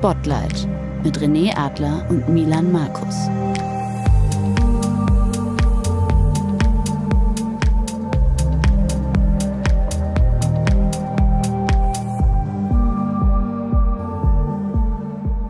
Spotlight mit René Adler und Milan Markus.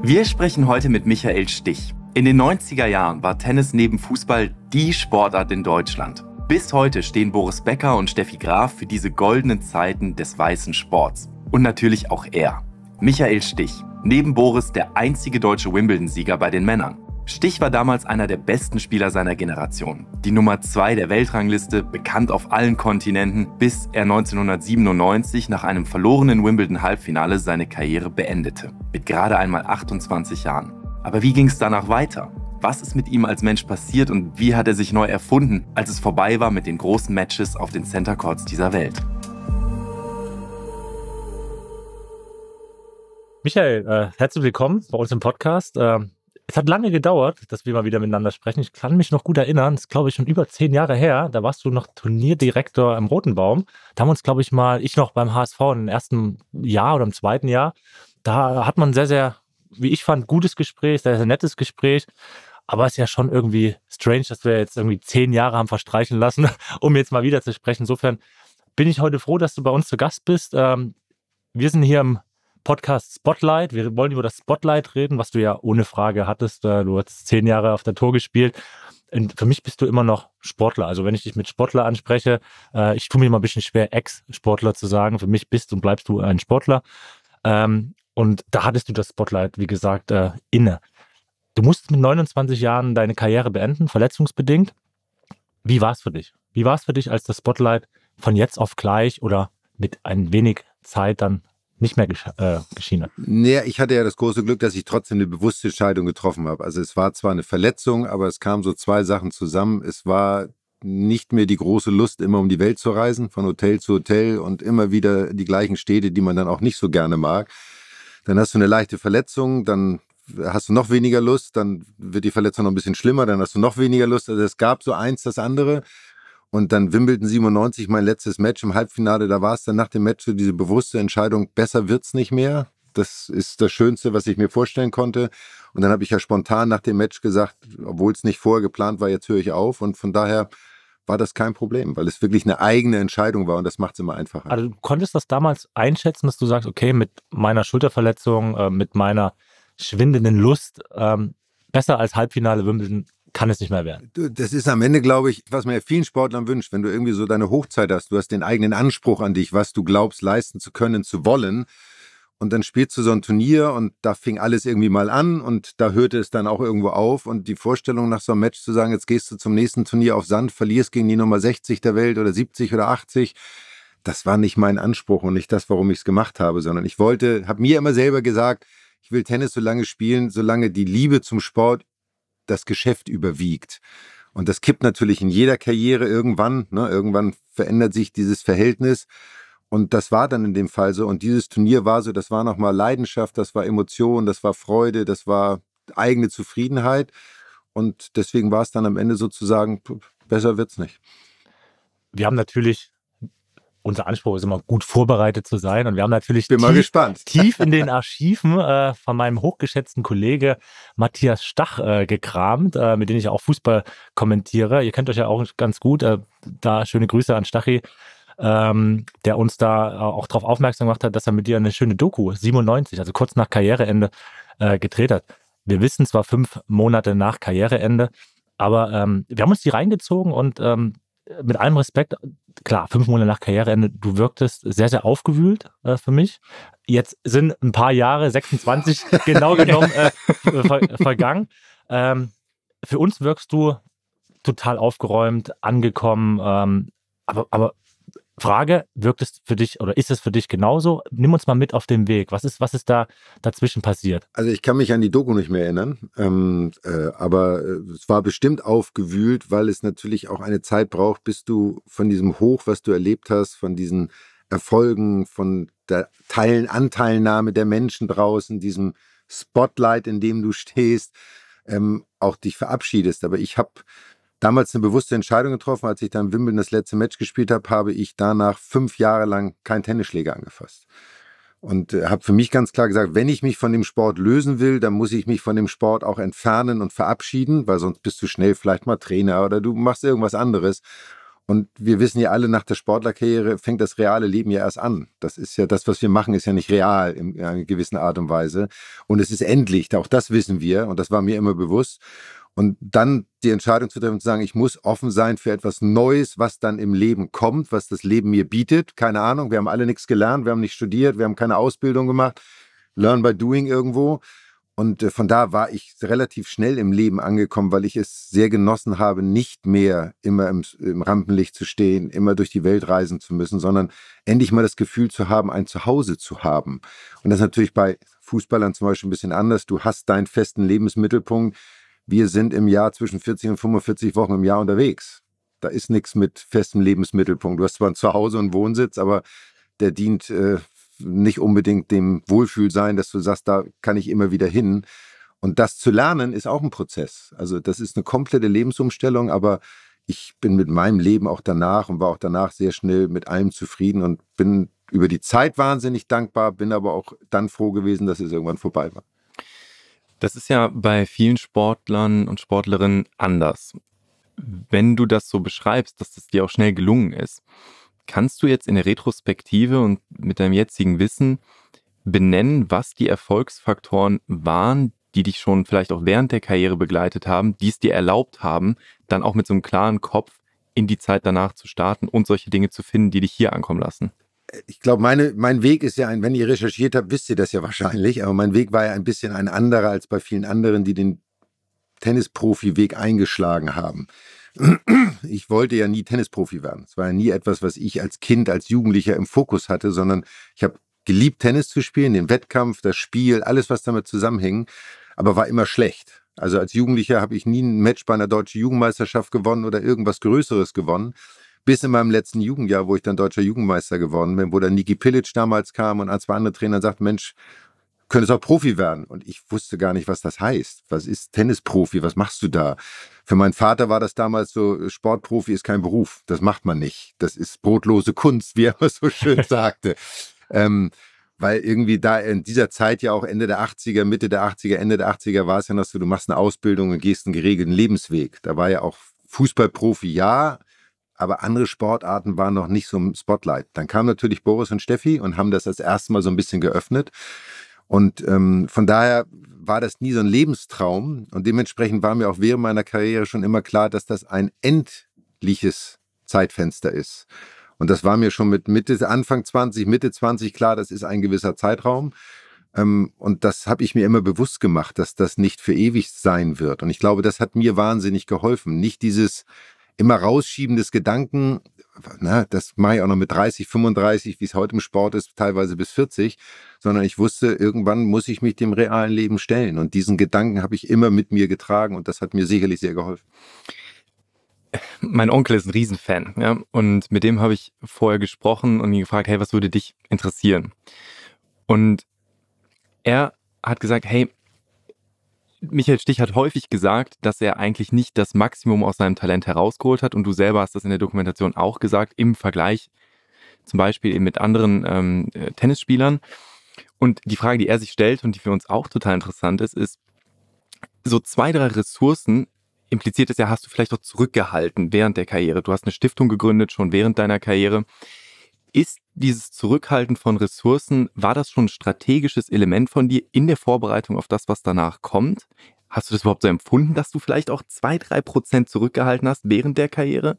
Wir sprechen heute mit Michael Stich. In den 90er Jahren war Tennis neben Fußball die Sportart in Deutschland. Bis heute stehen Boris Becker und Steffi Graf für diese goldenen Zeiten des weißen Sports. Und natürlich auch er, Michael Stich. Neben Boris der einzige deutsche Wimbledon-Sieger bei den Männern. Stich war damals einer der besten Spieler seiner Generation. Die Nummer 2 der Weltrangliste, bekannt auf allen Kontinenten, bis er 1997 nach einem verlorenen Wimbledon-Halbfinale seine Karriere beendete. Mit gerade einmal 28 Jahren. Aber wie ging es danach weiter? Was ist mit ihm als Mensch passiert und wie hat er sich neu erfunden, als es vorbei war mit den großen Matches auf den Center Courts dieser Welt? Michael, äh, herzlich willkommen bei uns im Podcast. Ähm, es hat lange gedauert, dass wir mal wieder miteinander sprechen. Ich kann mich noch gut erinnern, das ist, glaube ich, schon über zehn Jahre her. Da warst du noch Turnierdirektor im Roten Baum. Da haben wir uns, glaube ich, mal, ich noch beim HSV im ersten Jahr oder im zweiten Jahr, da hat man sehr, sehr, wie ich fand, gutes Gespräch, sehr, sehr nettes Gespräch. Aber es ist ja schon irgendwie strange, dass wir jetzt irgendwie zehn Jahre haben verstreichen lassen, um jetzt mal wieder zu sprechen. Insofern bin ich heute froh, dass du bei uns zu Gast bist. Ähm, wir sind hier im Podcast Spotlight. Wir wollen über das Spotlight reden, was du ja ohne Frage hattest. Äh, du hast zehn Jahre auf der Tour gespielt. Und für mich bist du immer noch Sportler. Also wenn ich dich mit Sportler anspreche, äh, ich tue mir immer ein bisschen schwer, Ex-Sportler zu sagen. Für mich bist und bleibst du ein Sportler. Ähm, und da hattest du das Spotlight, wie gesagt, äh, inne. Du musst mit 29 Jahren deine Karriere beenden, verletzungsbedingt. Wie war es für dich? Wie war es für dich, als das Spotlight von jetzt auf gleich oder mit ein wenig Zeit dann nicht mehr gesch äh, geschehen hat. Naja, ich hatte ja das große Glück, dass ich trotzdem eine bewusste Scheidung getroffen habe. Also es war zwar eine Verletzung, aber es kamen so zwei Sachen zusammen. Es war nicht mehr die große Lust, immer um die Welt zu reisen, von Hotel zu Hotel und immer wieder die gleichen Städte, die man dann auch nicht so gerne mag. Dann hast du eine leichte Verletzung, dann hast du noch weniger Lust, dann wird die Verletzung noch ein bisschen schlimmer, dann hast du noch weniger Lust. Also es gab so eins das andere. Und dann Wimbledon 97, mein letztes Match im Halbfinale, da war es dann nach dem Match so diese bewusste Entscheidung, besser wird's nicht mehr. Das ist das Schönste, was ich mir vorstellen konnte. Und dann habe ich ja spontan nach dem Match gesagt, obwohl es nicht vorher geplant war, jetzt höre ich auf. Und von daher war das kein Problem, weil es wirklich eine eigene Entscheidung war und das macht es immer einfacher. Also du konntest das damals einschätzen, dass du sagst, okay, mit meiner Schulterverletzung, äh, mit meiner schwindenden Lust, ähm, besser als Halbfinale Wimbledon kann es nicht mehr werden. Das ist am Ende, glaube ich, was man ja vielen Sportlern wünscht, wenn du irgendwie so deine Hochzeit hast, du hast den eigenen Anspruch an dich, was du glaubst leisten zu können, zu wollen. Und dann spielst du so ein Turnier und da fing alles irgendwie mal an und da hörte es dann auch irgendwo auf. Und die Vorstellung nach so einem Match zu sagen, jetzt gehst du zum nächsten Turnier auf Sand, verlierst gegen die Nummer 60 der Welt oder 70 oder 80, das war nicht mein Anspruch und nicht das, warum ich es gemacht habe, sondern ich wollte, habe mir immer selber gesagt, ich will Tennis so lange spielen, solange die Liebe zum Sport das Geschäft überwiegt. Und das kippt natürlich in jeder Karriere irgendwann. Ne? Irgendwann verändert sich dieses Verhältnis. Und das war dann in dem Fall so. Und dieses Turnier war so, das war nochmal Leidenschaft, das war Emotion, das war Freude, das war eigene Zufriedenheit. Und deswegen war es dann am Ende sozusagen, besser wird es nicht. Wir haben natürlich unser Anspruch ist immer gut vorbereitet zu sein. Und wir haben natürlich tief, tief, in den Archiven äh, von meinem hochgeschätzten Kollege Matthias Stach äh, gekramt, äh, mit dem ich auch Fußball kommentiere. Ihr kennt euch ja auch ganz gut. Äh, da schöne Grüße an Stachi. Ähm, der uns da auch darauf aufmerksam gemacht hat, dass er mit dir eine schöne Doku 97, also kurz nach Karriereende, äh, gedreht hat. Wir wissen zwar fünf Monate nach Karriereende, aber ähm, wir haben uns die reingezogen und ähm, mit allem Respekt, klar, fünf Monate nach Karriereende, du wirktest sehr, sehr aufgewühlt äh, für mich. Jetzt sind ein paar Jahre, 26 genau genommen, äh, ver vergangen. Ähm, für uns wirkst du total aufgeräumt, angekommen, ähm, aber, aber Frage, wirkt es für dich oder ist es für dich genauso? Nimm uns mal mit auf den Weg. Was ist, was ist da dazwischen passiert? Also ich kann mich an die Doku nicht mehr erinnern, ähm, äh, aber äh, es war bestimmt aufgewühlt, weil es natürlich auch eine Zeit braucht, bis du von diesem Hoch, was du erlebt hast, von diesen Erfolgen, von der Teilen, Anteilnahme der Menschen draußen, diesem Spotlight, in dem du stehst, ähm, auch dich verabschiedest. Aber ich habe damals eine bewusste Entscheidung getroffen. Als ich dann Wimbledon das letzte Match gespielt habe, habe ich danach fünf Jahre lang keinen Tennisschläger angefasst. Und äh, habe für mich ganz klar gesagt, wenn ich mich von dem Sport lösen will, dann muss ich mich von dem Sport auch entfernen und verabschieden, weil sonst bist du schnell vielleicht mal Trainer oder du machst irgendwas anderes. Und wir wissen ja alle, nach der Sportlerkarriere fängt das reale Leben ja erst an. Das ist ja das, was wir machen, ist ja nicht real in einer gewissen Art und Weise. Und es ist endlich, auch das wissen wir, und das war mir immer bewusst. Und dann die Entscheidung zu treffen, zu sagen, ich muss offen sein für etwas Neues, was dann im Leben kommt, was das Leben mir bietet. Keine Ahnung, wir haben alle nichts gelernt, wir haben nicht studiert, wir haben keine Ausbildung gemacht. Learn by doing irgendwo. Und äh, von da war ich relativ schnell im Leben angekommen, weil ich es sehr genossen habe, nicht mehr immer im, im, Rampenlicht zu stehen, immer durch die Welt reisen zu müssen, sondern endlich mal das Gefühl zu haben, ein Zuhause zu haben. Und das ist natürlich bei Fußballern zum Beispiel ein bisschen anders. Du hast deinen festen Lebensmittelpunkt, wir sind im Jahr zwischen 40 und 45 Wochen im Jahr unterwegs. Da ist nichts mit festem Lebensmittelpunkt. Du hast zwar ein Zuhause und Wohnsitz, aber der dient äh, nicht unbedingt dem Wohlfühlsein, dass du sagst, da kann ich immer wieder hin. Und das zu lernen ist auch ein Prozess. Also das ist eine komplette Lebensumstellung, aber ich bin mit meinem Leben auch danach und war auch danach sehr schnell mit allem zufrieden und bin über die Zeit wahnsinnig dankbar, bin aber auch dann froh gewesen, dass es irgendwann vorbei war. Das ist ja bei vielen Sportlern und Sportlerinnen anders. Wenn du das so beschreibst, dass das dir auch schnell gelungen ist, kannst du jetzt in der Retrospektive und mit deinem jetzigen Wissen benennen, was die Erfolgsfaktoren waren, die dich schon vielleicht auch während der Karriere begleitet haben, die es dir erlaubt haben, dann auch mit so einem klaren Kopf in die Zeit danach zu starten und solche Dinge zu finden, die dich hier ankommen lassen? ich glaube, meine, mein Weg ist ja ein, wenn ihr recherchiert habt, wisst ihr das ja wahrscheinlich, aber mein Weg war ja ein bisschen ein anderer als bei vielen anderen, die den Tennisprofi-Weg eingeschlagen haben. Ich wollte ja nie Tennisprofi werden. Es war ja nie etwas, was ich als Kind, als Jugendlicher im Fokus hatte, sondern ich habe geliebt, Tennis zu spielen, den Wettkampf, das Spiel, alles, was damit zusammenhing, aber war immer schlecht. Also als Jugendlicher habe ich nie ein Match bei einer deutschen Jugendmeisterschaft gewonnen oder irgendwas Größeres gewonnen bis in meinem letzten Jugendjahr, wo ich dann deutscher Jugendmeister geworden bin, wo dann Niki Pilic damals kam und ein, zwei andere Trainer sagten, Mensch, könntest auch Profi werden. Und ich wusste gar nicht, was das heißt. Was ist Tennisprofi? Was machst du da? Für meinen Vater war das damals so, Sportprofi ist kein Beruf. Das macht man nicht. Das ist brotlose Kunst, wie er immer so schön sagte. ähm, weil irgendwie da in dieser Zeit ja auch Ende der 80er, Mitte der 80er, Ende der 80er war es ja noch so, du machst eine Ausbildung und gehst einen geregelten Lebensweg. Da war ja auch Fußballprofi, ja, aber andere Sportarten waren noch nicht so im Spotlight. Dann kamen natürlich Boris und Steffi und haben das das erste Mal so ein bisschen geöffnet. Und ähm, von daher war das nie so ein Lebenstraum. Und dementsprechend war mir auch während meiner Karriere schon immer klar, dass das ein endliches Zeitfenster ist. Und das war mir schon mit Mitte, Anfang 20, Mitte 20 klar, das ist ein gewisser Zeitraum. Ähm, und das habe ich mir immer bewusst gemacht, dass das nicht für ewig sein wird. Und ich glaube, das hat mir wahnsinnig geholfen. Nicht dieses, immer rausschieben des Gedanken, na, ne, das mache ich auch noch mit 30, 35, wie es heute im Sport ist, teilweise bis 40, sondern ich wusste, irgendwann muss ich mich dem realen Leben stellen. Und diesen Gedanken habe ich immer mit mir getragen und das hat mir sicherlich sehr geholfen. Mein Onkel ist ein Riesenfan, ja, und mit dem habe ich vorher gesprochen und ihn gefragt, hey, was würde dich interessieren? Und er hat gesagt, hey, Michael Stich hat häufig gesagt, dass er eigentlich nicht das Maximum aus seinem Talent herausgeholt hat. Und du selber hast das in der Dokumentation auch gesagt, im Vergleich zum Beispiel eben mit anderen ähm, äh, Tennisspielern. Und die Frage, die er sich stellt und die für uns auch total interessant ist, ist, so zwei, drei Ressourcen impliziert es ja, hast du vielleicht auch zurückgehalten während der Karriere. Du hast eine Stiftung gegründet, schon während deiner Karriere. Ist dieses Zurückhalten von Ressourcen, war das schon ein strategisches Element von dir in der Vorbereitung auf das, was danach kommt? Hast du das überhaupt so empfunden, dass du vielleicht auch zwei, drei Prozent zurückgehalten hast während der Karriere?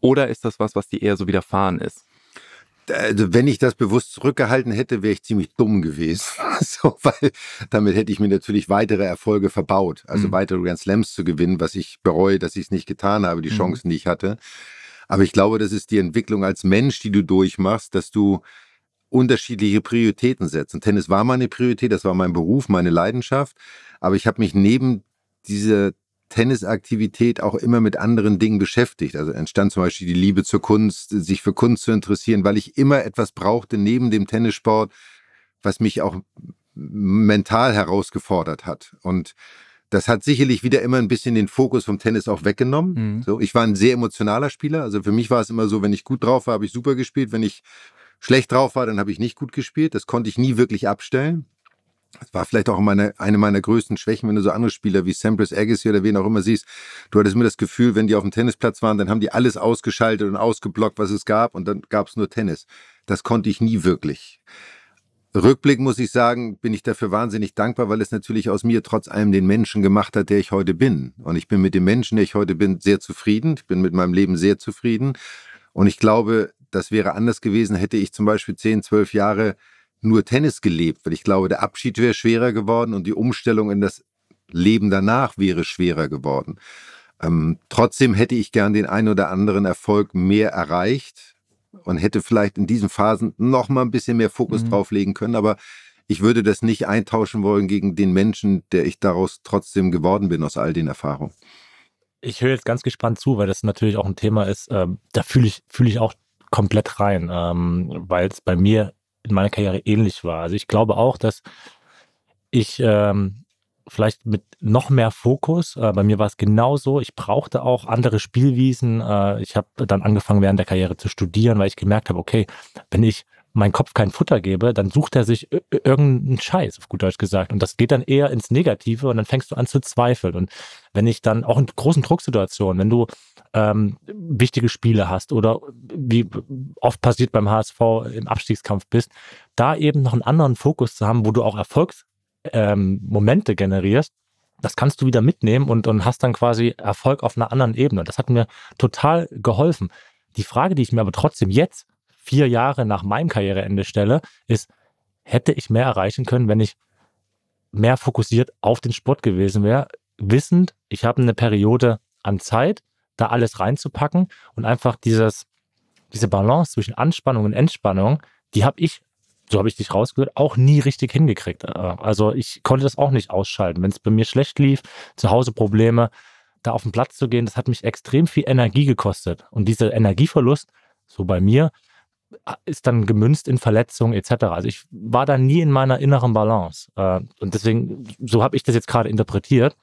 Oder ist das was, was dir eher so widerfahren ist? Also wenn ich das bewusst zurückgehalten hätte, wäre ich ziemlich dumm gewesen. so, weil damit hätte ich mir natürlich weitere Erfolge verbaut. Also mhm. weitere Grand Slams zu gewinnen, was ich bereue, dass ich es nicht getan habe, die mhm. Chancen, die ich hatte. Aber ich glaube, das ist die Entwicklung als Mensch, die du durchmachst, dass du unterschiedliche Prioritäten setzt. Und Tennis war meine Priorität, das war mein Beruf, meine Leidenschaft. Aber ich habe mich neben dieser Tennisaktivität auch immer mit anderen Dingen beschäftigt. Also entstand zum Beispiel die Liebe zur Kunst, sich für Kunst zu interessieren, weil ich immer etwas brauchte neben dem Tennissport, was mich auch mental herausgefordert hat. Und das hat sicherlich wieder immer ein bisschen den Fokus vom Tennis auch weggenommen. Mhm. So, ich war ein sehr emotionaler Spieler. Also für mich war es immer so, wenn ich gut drauf war, habe ich super gespielt. Wenn ich schlecht drauf war, dann habe ich nicht gut gespielt. Das konnte ich nie wirklich abstellen. Das war vielleicht auch meine, eine meiner größten Schwächen, wenn du so andere Spieler wie Sampras Agassi oder wen auch immer siehst. Du hattest immer das Gefühl, wenn die auf dem Tennisplatz waren, dann haben die alles ausgeschaltet und ausgeblockt, was es gab, und dann gab es nur Tennis. Das konnte ich nie wirklich. Rückblick muss ich sagen, bin ich dafür wahnsinnig dankbar, weil es natürlich aus mir trotz allem den Menschen gemacht hat, der ich heute bin. Und ich bin mit dem Menschen, der ich heute bin, sehr zufrieden. Ich bin mit meinem Leben sehr zufrieden. Und ich glaube, das wäre anders gewesen, hätte ich zum Beispiel 10, 12 Jahre nur Tennis gelebt, weil ich glaube, der Abschied wäre schwerer geworden und die Umstellung in das Leben danach wäre schwerer geworden. Ähm, trotzdem hätte ich gern den einen oder anderen Erfolg mehr erreicht, man hätte vielleicht in diesen Phasen noch mal ein bisschen mehr Fokus mhm. drauflegen können, aber ich würde das nicht eintauschen wollen gegen den Menschen, der ich daraus trotzdem geworden bin aus all den Erfahrungen. Ich höre jetzt ganz gespannt zu, weil das natürlich auch ein Thema ist, äh, da fühle ich, fühl ich auch komplett rein, ähm, weil es bei mir in meiner Karriere ähnlich war. Also ich glaube auch, dass ich ähm, vielleicht mit noch mehr Fokus. Äh, bei mir war es genauso. Ich brauchte auch andere Spielwiesen. Äh, ich habe dann angefangen, während der Karriere zu studieren, weil ich gemerkt habe, okay, wenn ich meinen Kopf kein Futter gebe, dann sucht er sich irgendeinen Scheiß, auf gut Deutsch gesagt. Und das geht dann eher ins Negative und dann fängst du an zu zweifeln. Und wenn ich dann auch in großen Drucksituationen, wenn du ähm, wichtige Spiele hast oder wie oft passiert beim HSV im Abstiegskampf bist, da eben noch einen anderen Fokus zu haben, wo du auch Erfolgs ähm, Momente generierst, das kannst du wieder mitnehmen und, und hast dann quasi Erfolg auf einer anderen Ebene. Das hat mir total geholfen. Die Frage, die ich mir aber trotzdem jetzt, vier Jahre nach meinem Karriereende stelle, ist, hätte ich mehr erreichen können, wenn ich mehr fokussiert auf den Sport gewesen wäre, wissend, ich habe eine Periode an Zeit, da alles reinzupacken und einfach dieses, diese Balance zwischen Anspannung und Entspannung, die habe ich so habe ich dich rausgehört, auch nie richtig hingekriegt. Äh, also ich konnte das auch nicht ausschalten. Wenn es bei mir schlecht lief, zu Hause Probleme, da auf den Platz zu gehen, das hat mich extrem viel Energie gekostet. Und dieser Energieverlust, so bei mir, äh, ist dann gemünzt in Verletzungen etc. Also ich war da nie in meiner inneren Balance. Äh, und deswegen, so habe ich das jetzt gerade interpretiert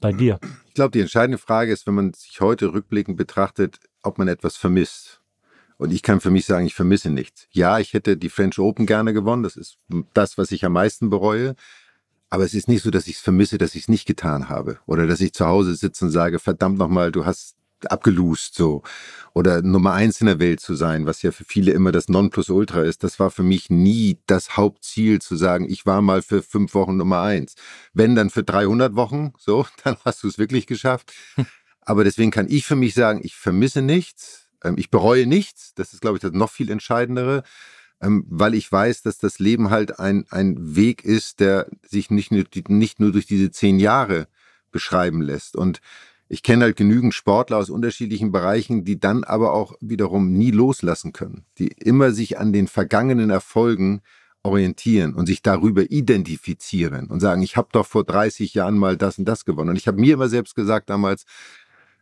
bei dir. Ich glaube, die entscheidende Frage ist, wenn man sich heute rückblickend betrachtet, ob man etwas vermisst. Und ich kann für mich sagen, ich vermisse nichts. Ja, ich hätte die French Open gerne gewonnen. Das ist das, was ich am meisten bereue. Aber es ist nicht so, dass ich es vermisse, dass ich es nicht getan habe. Oder dass ich zu Hause sitze und sage, verdammt nochmal, du hast abgelust so. Oder Nummer eins in der Welt zu sein, was ja für viele immer das Nonplusultra ist. Das war für mich nie das Hauptziel zu sagen, ich war mal für fünf Wochen Nummer eins. Wenn dann für 300 Wochen, so, dann hast du es wirklich geschafft. Aber deswegen kann ich für mich sagen, ich vermisse nichts ähm, ich bereue nichts, das ist, glaube ich, das noch viel Entscheidendere, ähm, weil ich weiß, dass das Leben halt ein, ein Weg ist, der sich nicht nur, nicht nur durch diese zehn Jahre beschreiben lässt. Und ich kenne halt genügend Sportler aus unterschiedlichen Bereichen, die dann aber auch wiederum nie loslassen können, die immer sich an den vergangenen Erfolgen orientieren und sich darüber identifizieren und sagen, ich habe doch vor 30 Jahren mal das und das gewonnen. Und ich habe mir immer selbst gesagt damals,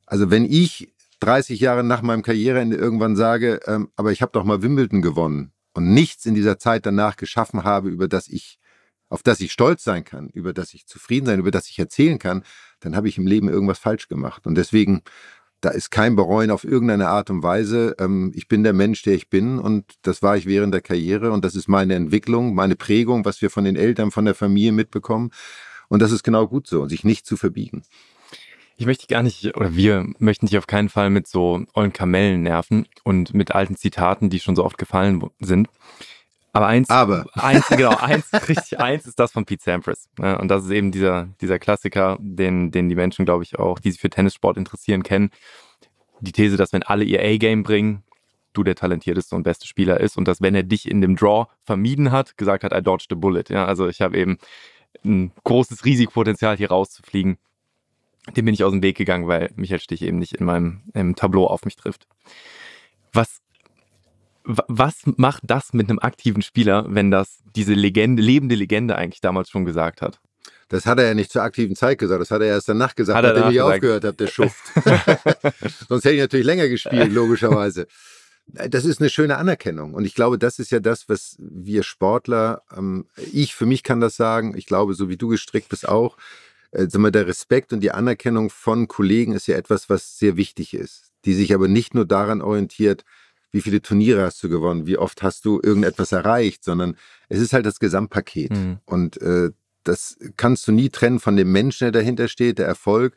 also wenn ich 30 Jahre nach meinem Karriereende irgendwann sage, ähm, aber ich habe doch mal Wimbledon gewonnen und nichts in dieser Zeit danach geschaffen habe, über das ich, auf das ich stolz sein kann, über das ich zufrieden sein, über das ich erzählen kann, dann habe ich im Leben irgendwas falsch gemacht. Und deswegen, da ist kein Bereuen auf irgendeine Art und Weise. Ähm, ich bin der Mensch, der ich bin und das war ich während der Karriere und das ist meine Entwicklung, meine Prägung, was wir von den Eltern, von der Familie mitbekommen. Und das ist genau gut so, sich nicht zu verbiegen ich möchte gar nicht, oder wir möchten dich auf keinen Fall mit so ollen Kamellen nerven und mit alten Zitaten, die schon so oft gefallen sind. Aber eins, Aber. eins, genau, eins, richtig, eins ist das von Pete Sampras. Ne? Und das ist eben dieser, dieser Klassiker, den, den die Menschen, glaube ich, auch, die sich für Tennissport interessieren, kennen. Die These, dass wenn alle ihr A-Game bringen, du der talentierteste und beste Spieler ist und dass, wenn er dich in dem Draw vermieden hat, gesagt hat, I dodged a bullet. Ja, also ich habe eben ein großes Risikopotenzial, hier rauszufliegen dem bin ich aus dem Weg gegangen, weil Michael Stich eben nicht in meinem Tableau auf mich trifft. Was, was macht das mit einem aktiven Spieler, wenn das diese Legende, lebende Legende eigentlich damals schon gesagt hat? Das hat er ja nicht zur aktiven Zeit gesagt, das hat er erst danach gesagt, hat nachdem ich gesagt. aufgehört habe, der Schuft. Sonst hätte ich natürlich länger gespielt, logischerweise. Das ist eine schöne Anerkennung. Und ich glaube, das ist ja das, was wir Sportler, ähm, ich für mich kann das sagen, ich glaube, so wie du gestrickt bist auch, äh, wir, der Respekt und die Anerkennung von Kollegen ist ja etwas, was sehr wichtig ist, die sich aber nicht nur daran orientiert, wie viele Turniere hast du gewonnen, wie oft hast du irgendetwas erreicht, sondern es ist halt das Gesamtpaket. Mhm. Und äh, das kannst du nie trennen von dem Menschen, der dahinter steht, der Erfolg.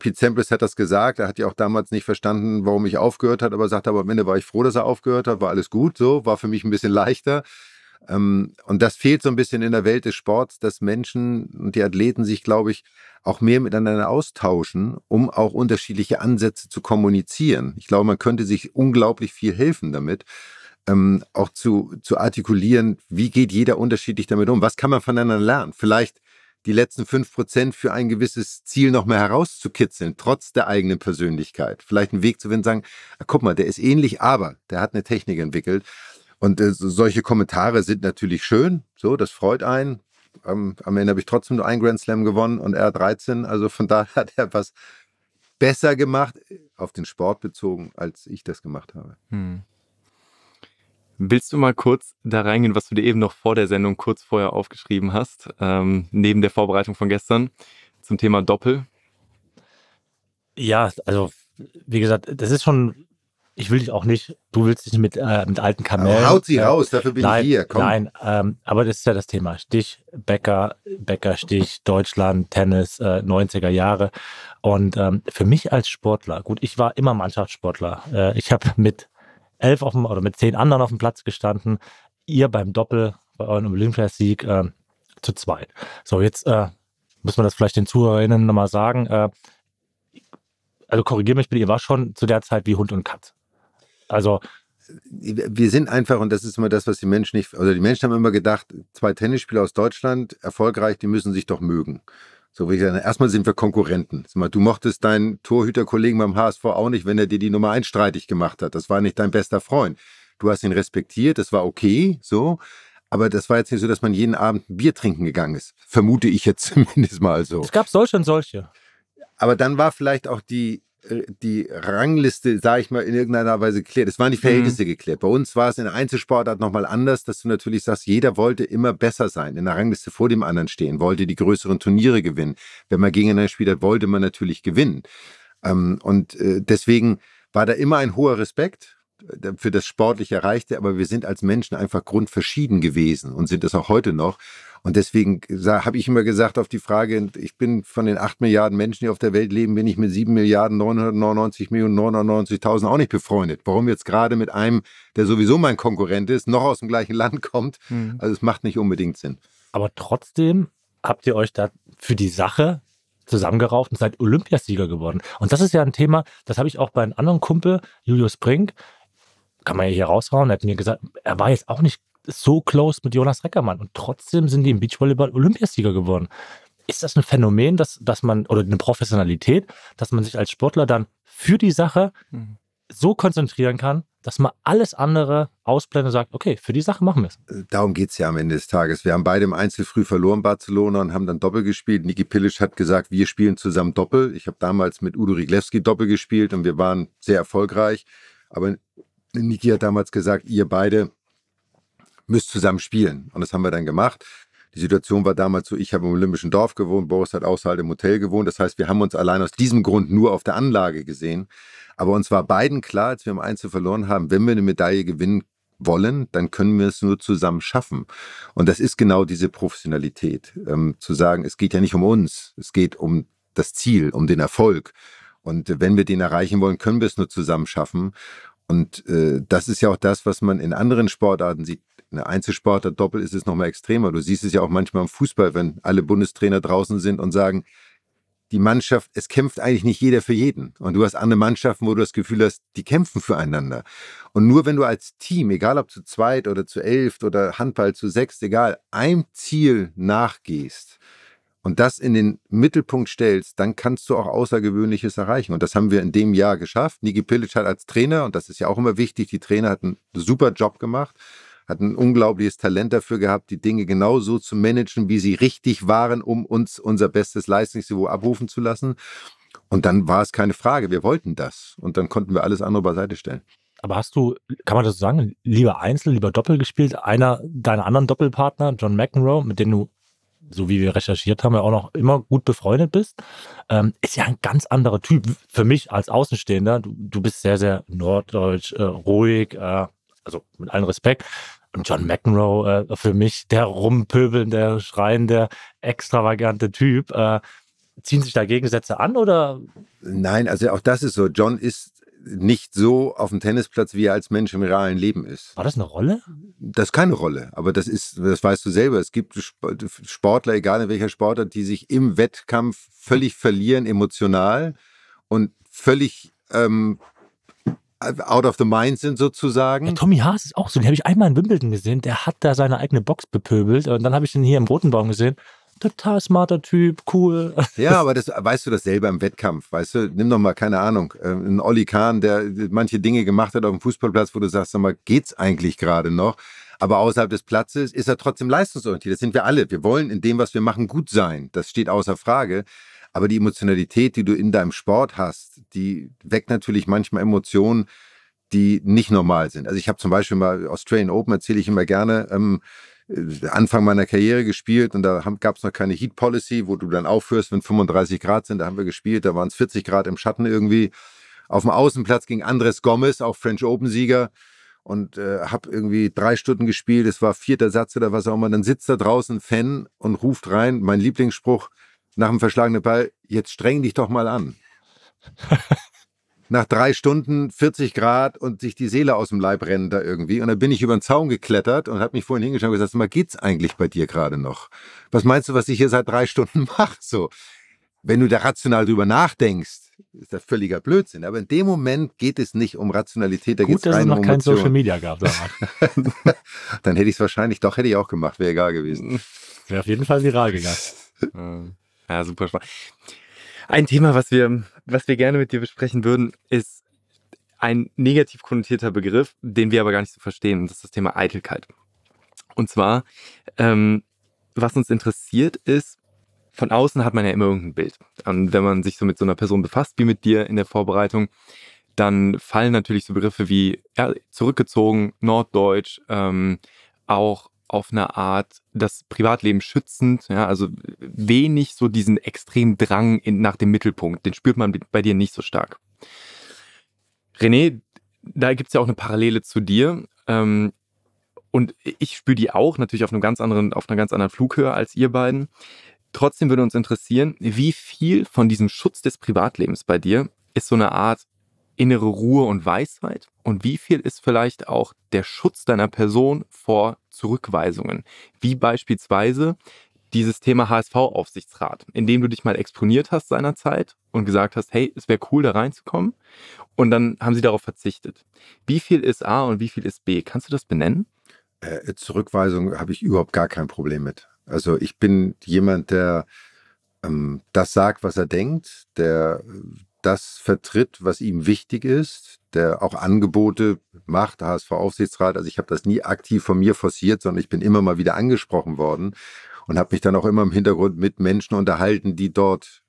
Pete Sampras hat das gesagt, er hat ja auch damals nicht verstanden, warum ich aufgehört habe, aber sagt aber am Ende war ich froh, dass er aufgehört hat, war alles gut, so war für mich ein bisschen leichter. Ähm, und das fehlt so ein bisschen in der Welt des Sports, dass Menschen und die Athleten sich, glaube ich, auch mehr miteinander austauschen, um auch unterschiedliche Ansätze zu kommunizieren. Ich glaube, man könnte sich unglaublich viel helfen damit. Ähm, auch zu, zu artikulieren, wie geht jeder unterschiedlich damit um? Was kann man voneinander lernen? Vielleicht die letzten fünf Prozent für ein gewisses Ziel noch mehr herauszukitzeln, trotz der eigenen Persönlichkeit. Vielleicht einen Weg zu finden, sagen, ah, guck mal, der ist ähnlich, aber der hat eine Technik entwickelt. Und äh, solche Kommentare sind natürlich schön, so, das freut einen. Am, ähm, am Ende habe ich trotzdem nur einen Grand Slam gewonnen und er 13. Also von daher hat er was besser gemacht, äh, auf den Sport bezogen, als ich das gemacht habe. Hm. Willst du mal kurz da reingehen, was du dir eben noch vor der Sendung kurz vorher aufgeschrieben hast, ähm, neben der Vorbereitung von gestern zum Thema Doppel? Ja, also wie gesagt, das ist schon ich will dich auch nicht, du willst dich mit, äh, mit alten Kamellen. Aber haut sie äh, raus, dafür bin nein, ich hier. Komm. Nein, ähm, aber das ist ja das Thema. Stich, Bäcker, Bäcker, Stich, Deutschland, Tennis, äh, 90er Jahre. Und ähm, für mich als Sportler, gut, ich war immer Mannschaftssportler. Äh, ich habe mit elf auf dem, oder mit zehn anderen auf dem Platz gestanden. Ihr beim Doppel, bei eurem Olympiasieg äh, zu zweit. So, jetzt äh, muss man das vielleicht den ZuhörerInnen nochmal sagen also korrigiere mich bitte, ihr war schon zu der Zeit wie Hund und Katz. Also wir sind einfach, und das ist immer das, was die Menschen nicht, also die Menschen haben immer gedacht, zwei Tennisspieler aus Deutschland, erfolgreich, die müssen sich doch mögen. So wie ich sage, erstmal sind wir Konkurrenten. Du mochtest deinen Torhüterkollegen beim HSV auch nicht, wenn er dir die Nummer 1 streitig gemacht hat. Das war nicht dein bester Freund. Du hast ihn respektiert, das war okay, so. Aber das war jetzt nicht so, dass man jeden Abend ein Bier trinken gegangen ist. Vermute ich jetzt zumindest mal so. Es gab solche und solche. Aber dann war vielleicht auch die äh, die Rangliste, sage ich mal, in irgendeiner Weise geklärt. Es waren die mhm. Verhältnisse mhm. geklärt. Bei uns war es in Einzelsportart nochmal anders, dass du natürlich sagst, jeder wollte immer besser sein, in der Rangliste vor dem anderen stehen, wollte die größeren Turniere gewinnen. Wenn man gegeneinander gespielt hat, wollte man natürlich gewinnen. Ähm, und äh, deswegen war da immer ein hoher Respekt äh, für das sportlich Erreichte, aber wir sind als Menschen einfach grundverschieden gewesen und sind das auch heute noch. Und deswegen habe ich immer gesagt auf die Frage, ich bin von den 8 Milliarden Menschen, die auf der Welt leben, bin ich mit 7 Milliarden 999 Millionen 99.000 auch nicht befreundet. Warum jetzt gerade mit einem, der sowieso mein Konkurrent ist, noch aus dem gleichen Land kommt? Mhm. Also es macht nicht unbedingt Sinn. Aber trotzdem habt ihr euch da für die Sache zusammengerauft und seid Olympiasieger geworden. Und das ist ja ein Thema, das habe ich auch bei einem anderen Kumpel, Julius Brink, kann man ja hier raushauen, er hat mir gesagt, er war jetzt auch nicht so close mit Jonas Reckermann und trotzdem sind die im Beachvolleyball Olympiasieger geworden. Ist das ein Phänomen, dass, dass man, oder eine Professionalität, dass man sich als Sportler dann für die Sache mhm. so konzentrieren kann, dass man alles andere ausblendet und sagt, okay, für die Sache machen wir es. Äh, darum geht es ja am Ende des Tages. Wir haben beide im Einzel früh verloren, Barcelona, und haben dann Doppel gespielt. Niki Pillisch hat gesagt, wir spielen zusammen Doppel. Ich habe damals mit Udo Riglewski Doppel gespielt und wir waren sehr erfolgreich. Aber Niki hat damals gesagt, ihr beide müsst zusammen spielen. Und das haben wir dann gemacht. Die Situation war damals so, ich habe im Olympischen Dorf gewohnt, Boris hat außerhalb im Hotel gewohnt. Das heißt, wir haben uns allein aus diesem Grund nur auf der Anlage gesehen. Aber uns war beiden klar, als wir im Einzel verloren haben, wenn wir eine Medaille gewinnen wollen, dann können wir es nur zusammen schaffen. Und das ist genau diese Professionalität, ähm, zu sagen, es geht ja nicht um uns, es geht um das Ziel, um den Erfolg. Und wenn wir den erreichen wollen, können wir es nur zusammen schaffen. Und äh, das ist ja auch das, was man in anderen Sportarten sieht. Eine Einzelsportart Doppel ist es nochmal extremer. Du siehst es ja auch manchmal im Fußball, wenn alle Bundestrainer draußen sind und sagen, die Mannschaft, es kämpft eigentlich nicht jeder für jeden. Und du hast andere Mannschaften, wo du das Gefühl hast, die kämpfen füreinander. Und nur wenn du als Team, egal ob zu zweit oder zu elf oder Handball zu sechs, egal, einem Ziel nachgehst, und das in den Mittelpunkt stellst, dann kannst du auch Außergewöhnliches erreichen. Und das haben wir in dem Jahr geschafft. Niki Pilic hat als Trainer, und das ist ja auch immer wichtig, die Trainer hat einen super Job gemacht, hat ein unglaubliches Talent dafür gehabt, die Dinge genau so zu managen, wie sie richtig waren, um uns unser bestes Leistungsniveau abrufen zu lassen. Und dann war es keine Frage, wir wollten das. Und dann konnten wir alles andere beiseite stellen. Aber hast du, kann man das so sagen, lieber Einzel, lieber Doppel gespielt? Einer deiner anderen Doppelpartner, John McEnroe, mit dem du so wie wir recherchiert haben, ja auch noch immer gut befreundet bist, ähm, ist ja ein ganz anderer Typ für mich als Außenstehender. Du, du bist sehr, sehr norddeutsch, äh, ruhig, äh, also mit allem Respekt. Und John McEnroe äh, für mich, der rumpöbelnde, schreiende, extravagante Typ. Äh, ziehen sich da Gegensätze an oder? Nein, also auch das ist so. John ist nicht so auf dem Tennisplatz, wie er als Mensch im realen Leben ist. War das eine Rolle? Das ist keine Rolle, aber das ist, das weißt du selber. Es gibt Sportler, egal in welcher Sportart, die sich im Wettkampf völlig verlieren, emotional und völlig ähm, out of the mind sind sozusagen. Ja, Tommy Haas ist auch so, den habe ich einmal in Wimbledon gesehen, der hat da seine eigene Box bepöbelt und dann habe ich den hier im Roten Baum gesehen total smarter Typ, cool. Ja, aber das weißt du das selber im Wettkampf, weißt du? Nimm doch mal, keine Ahnung, äh, einen Olli Kahn, der manche Dinge gemacht hat auf dem Fußballplatz, wo du sagst, sag mal, geht's eigentlich gerade noch? Aber außerhalb des Platzes ist er trotzdem leistungsorientiert. Das sind wir alle. Wir wollen in dem, was wir machen, gut sein. Das steht außer Frage. Aber die Emotionalität, die du in deinem Sport hast, die weckt natürlich manchmal Emotionen, die nicht normal sind. Also ich habe zum Beispiel mal Australian Open, erzähle ich immer gerne, ähm, äh, Anfang meiner Karriere gespielt und da gab es noch keine Heat Policy, wo du dann aufhörst, wenn 35 Grad sind. Da haben wir gespielt, da waren es 40 Grad im Schatten irgendwie. Auf dem Außenplatz ging Andres Gomez, auch French Open-Sieger. Und äh, habe irgendwie drei Stunden gespielt, es war vierter Satz oder was auch immer. Dann sitzt da draußen Fan und ruft rein, mein Lieblingsspruch nach dem verschlagenen Ball, jetzt streng dich doch mal an. nach drei Stunden 40 Grad und sich die Seele aus dem Leib rennen da irgendwie. Und dann bin ich über den Zaun geklettert und habe mich vorhin hingeschaut und gesagt, mal geht's eigentlich bei dir gerade noch? Was meinst du, was ich hier seit drei Stunden mache? So, wenn du da rational drüber nachdenkst, ist das völliger Blödsinn. Aber in dem Moment geht es nicht um Rationalität. Da Gut, dass es noch um kein Emotion. Social Media gab damals. dann hätte ich es wahrscheinlich, doch hätte ich auch gemacht, wäre egal gewesen. Wäre auf jeden Fall viral gegangen. ja, super spannend. Ein Thema, was wir, was wir gerne mit dir besprechen würden, ist ein negativ konnotierter Begriff, den wir aber gar nicht so verstehen. das ist das Thema Eitelkeit. Und zwar, ähm, was uns interessiert ist, von außen hat man ja immer irgendein Bild. Und wenn man sich so mit so einer Person befasst, wie mit dir in der Vorbereitung, dann fallen natürlich so Begriffe wie ja, zurückgezogen, norddeutsch, ähm, auch auf eine Art das Privatleben schützend, ja, also wenig so diesen extremen Drang in, nach dem Mittelpunkt. Den spürt man bei dir nicht so stark. René, da gibt es ja auch eine Parallele zu dir. Ähm, und ich spüre die auch, natürlich auf einem ganz anderen, auf einer ganz anderen Flughöhe als ihr beiden. Trotzdem würde uns interessieren, wie viel von diesem Schutz des Privatlebens bei dir ist so eine Art innere Ruhe und Weisheit und wie viel ist vielleicht auch der Schutz deiner Person vor Zurückweisungen, wie beispielsweise dieses Thema HSV-Aufsichtsrat, in dem du dich mal exponiert hast seinerzeit und gesagt hast, hey, es wäre cool, da reinzukommen. Und dann haben sie darauf verzichtet. Wie viel ist A und wie viel ist B? Kannst du das benennen? Äh, Zurückweisung habe ich überhaupt gar kein Problem mit. Also ich bin jemand, der ähm, das sagt, was er denkt, der äh, das vertritt, was ihm wichtig ist, der auch Angebote macht, HSV-Aufsichtsrat. Also ich habe das nie aktiv von mir forciert, sondern ich bin immer mal wieder angesprochen worden und habe mich dann auch immer im Hintergrund mit Menschen unterhalten, die dort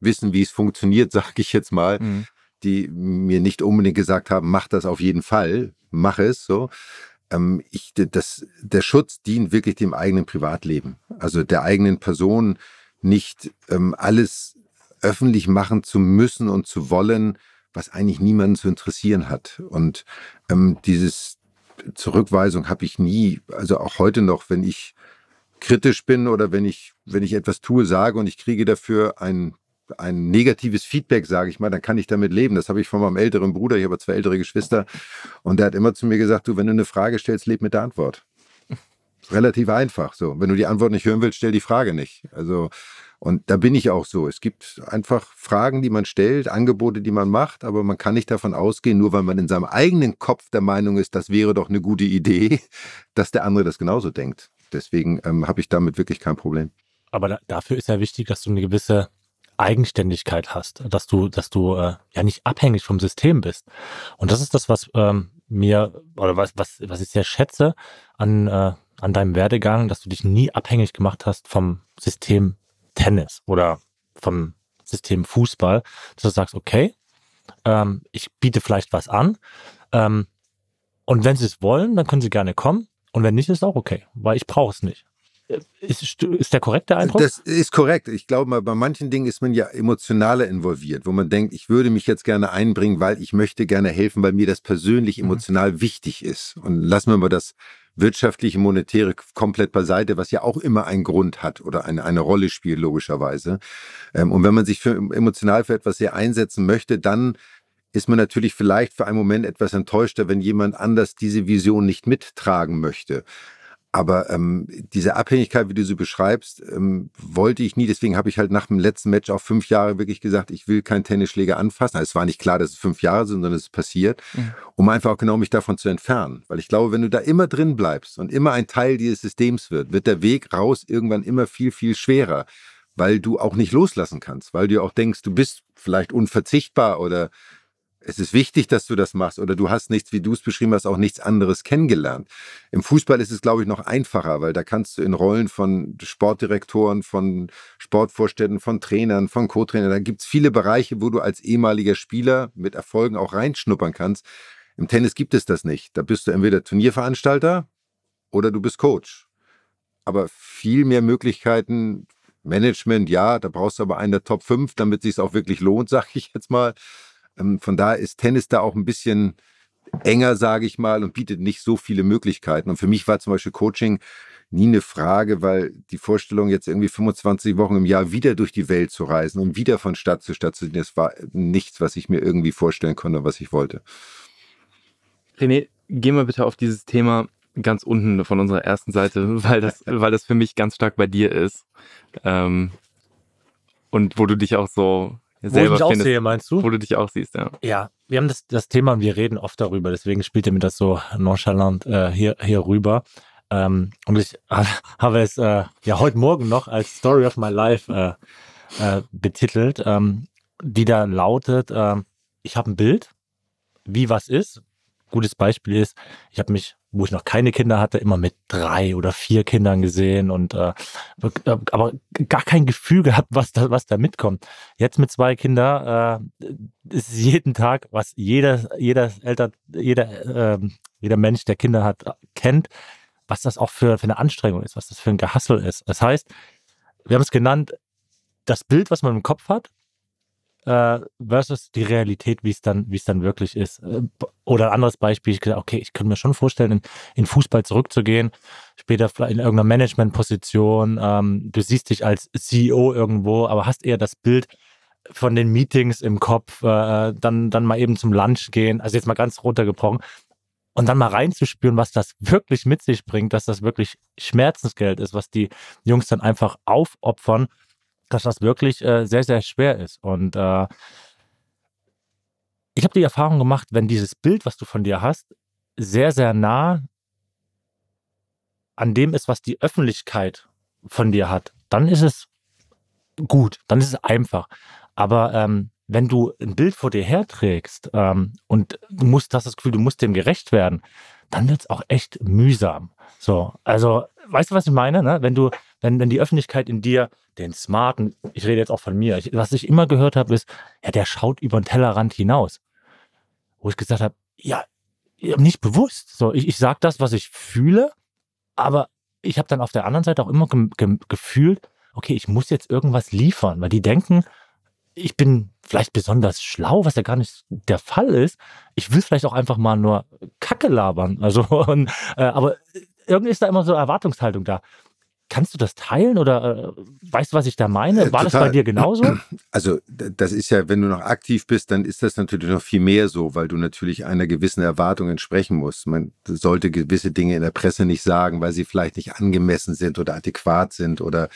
wissen, wie es funktioniert, sage ich jetzt mal, mhm. die mir nicht unbedingt gesagt haben, mach das auf jeden Fall, mach es so. Ähm, ich, das, der Schutz dient wirklich dem eigenen Privatleben, also der eigenen Person, nicht ähm, alles öffentlich machen zu müssen und zu wollen, was eigentlich niemanden zu interessieren hat. Und ähm, dieses Zurückweisung habe ich nie, also auch heute noch, wenn ich kritisch bin oder wenn ich, wenn ich etwas tue, sage und ich kriege dafür ein, ein negatives Feedback, sage ich mal, dann kann ich damit leben. Das habe ich von meinem älteren Bruder, ich habe zwei ältere Geschwister, und der hat immer zu mir gesagt, du, wenn du eine Frage stellst, leb mit der Antwort relativ einfach. So, wenn du die Antwort nicht hören willst, stell die Frage nicht. Also und da bin ich auch so. Es gibt einfach Fragen, die man stellt, Angebote, die man macht, aber man kann nicht davon ausgehen, nur weil man in seinem eigenen Kopf der Meinung ist, das wäre doch eine gute Idee, dass der andere das genauso denkt. Deswegen ähm, habe ich damit wirklich kein Problem. Aber da, dafür ist ja wichtig, dass du eine gewisse Eigenständigkeit hast, dass du, dass du äh, ja nicht abhängig vom System bist. Und das ist das, was ähm, mir oder was, was, was ich sehr schätze an äh, an deinem Werdegang, dass du dich nie abhängig gemacht hast vom System Tennis oder vom System Fußball, dass du sagst, okay, ähm, ich biete vielleicht was an. Ähm, und wenn sie es wollen, dann können sie gerne kommen. Und wenn nicht, ist auch okay, weil ich brauche es nicht. Ist, ist der korrekte Eindruck? Das ist korrekt. Ich glaube mal, bei manchen Dingen ist man ja emotionaler involviert, wo man denkt, ich würde mich jetzt gerne einbringen, weil ich möchte gerne helfen, weil mir das persönlich mhm. emotional mhm. wichtig ist. Und lassen wir mal das wirtschaftliche, monetäre komplett beiseite, was ja auch immer einen Grund hat oder eine, eine Rolle spielt, logischerweise. Ähm, und wenn man sich für, emotional für etwas sehr einsetzen möchte, dann ist man natürlich vielleicht für einen Moment etwas enttäuschter, wenn jemand anders diese Vision nicht mittragen möchte. Aber ähm, diese Abhängigkeit, wie du sie beschreibst, ähm, wollte ich nie. Deswegen habe ich halt nach dem letzten Match auch fünf Jahre wirklich gesagt, ich will keinen Tennisschläger anfassen. Also es war nicht klar, dass es fünf Jahre sind, sondern es ist passiert, mhm. um einfach auch genau mich davon zu entfernen. Weil ich glaube, wenn du da immer drin bleibst und immer ein Teil dieses Systems wird, wird der Weg raus irgendwann immer viel, viel schwerer, weil du auch nicht loslassen kannst, weil du auch denkst, du bist vielleicht unverzichtbar oder es ist wichtig, dass du das machst oder du hast nichts, wie du es beschrieben hast, auch nichts anderes kennengelernt. Im Fußball ist es, glaube ich, noch einfacher, weil da kannst du in Rollen von Sportdirektoren, von Sportvorständen, von Trainern, von Co-Trainern, da gibt es viele Bereiche, wo du als ehemaliger Spieler mit Erfolgen auch reinschnuppern kannst. Im Tennis gibt es das nicht. Da bist du entweder Turnierveranstalter oder du bist Coach. Aber viel mehr Möglichkeiten, Management, ja, da brauchst du aber einen der Top 5, damit es sich auch wirklich lohnt, sage ich jetzt mal. Ähm, von daher ist Tennis da auch ein bisschen enger, sage ich mal, und bietet nicht so viele Möglichkeiten. Und für mich war zum Beispiel Coaching nie eine Frage, weil die Vorstellung, jetzt irgendwie 25 Wochen im Jahr wieder durch die Welt zu reisen und wieder von Stadt zu Stadt zu gehen, das war nichts, was ich mir irgendwie vorstellen konnte, was ich wollte. René, geh mal bitte auf dieses Thema ganz unten von unserer ersten Seite, weil das, weil das für mich ganz stark bei dir ist. Ähm, und wo du dich auch so wo ich mich findest, aussehe, meinst du? Wo du dich auch siehst, ja. Ja, wir haben das, das Thema und wir reden oft darüber, deswegen spielt er mir das so nonchalant äh, hier, hier rüber. Ähm, und ich äh, habe es äh, ja heute Morgen noch als Story of My Life äh, äh, betitelt, ähm, die da lautet, ähm, ich habe ein Bild, wie was ist, gutes Beispiel ist, ich habe mich, wo ich noch keine Kinder hatte, immer mit drei oder vier Kindern gesehen und äh, äh aber gar kein Gefühl gehabt, was da, was da mitkommt. Jetzt mit zwei Kindern äh, ist jeden Tag, was jeder, jeder Eltern, jeder, äh, jeder Mensch, der Kinder hat, kennt, was das auch für, für eine Anstrengung ist, was das für ein Gehassel ist. Das heißt, wir haben es genannt, das Bild, was man im Kopf hat, äh, versus die Realität, wie es dann, es dann wirklich ist. Äh, oder ein anderes Beispiel, ich gesagt, okay, ich könnte mir schon vorstellen, in, in Fußball zurückzugehen, später in irgendeiner Managementposition, ähm, du siehst dich als CEO irgendwo, aber hast eher das Bild, von den Meetings im Kopf, äh, dann, dann mal eben zum Lunch gehen, also jetzt mal ganz runtergebrochen, und dann mal reinzuspüren, was das wirklich mit sich bringt, dass das wirklich Schmerzensgeld ist, was die Jungs dann einfach aufopfern, dass das wirklich äh, sehr, sehr schwer ist. Und äh, ich habe die Erfahrung gemacht, wenn dieses Bild, was du von dir hast, sehr, sehr nah an dem ist, was die Öffentlichkeit von dir hat, dann ist es gut, dann ist es einfach. Aber ähm, wenn du ein Bild vor dir herträgst ähm, und du musst, hast das Gefühl, du musst dem gerecht werden, dann wird es auch echt mühsam. So, also, weißt du, was ich meine? Ne? Wenn du, wenn, wenn die Öffentlichkeit in dir den smarten, ich rede jetzt auch von mir, ich, was ich immer gehört habe, ist, ja, der schaut über den Tellerrand hinaus. Wo ich gesagt habe, ja, nicht bewusst. So, ich, ich sage das, was ich fühle, aber ich habe dann auf der anderen Seite auch immer ge ge gefühlt, okay, ich muss jetzt irgendwas liefern, weil die denken, ich bin vielleicht besonders schlau, was ja gar nicht der Fall ist. Ich will vielleicht auch einfach mal nur Kacke labern. Also, und, äh, aber irgendwie ist da immer so eine Erwartungshaltung da. Kannst du das teilen oder äh, weißt du, was ich da meine? Äh, War Total. das bei dir genauso? Also, das ist ja, wenn du noch aktiv bist, dann ist das natürlich noch viel mehr so, weil du natürlich einer gewissen Erwartung entsprechen musst. Man sollte gewisse Dinge in der Presse nicht sagen, weil sie vielleicht nicht angemessen sind oder adäquat sind oder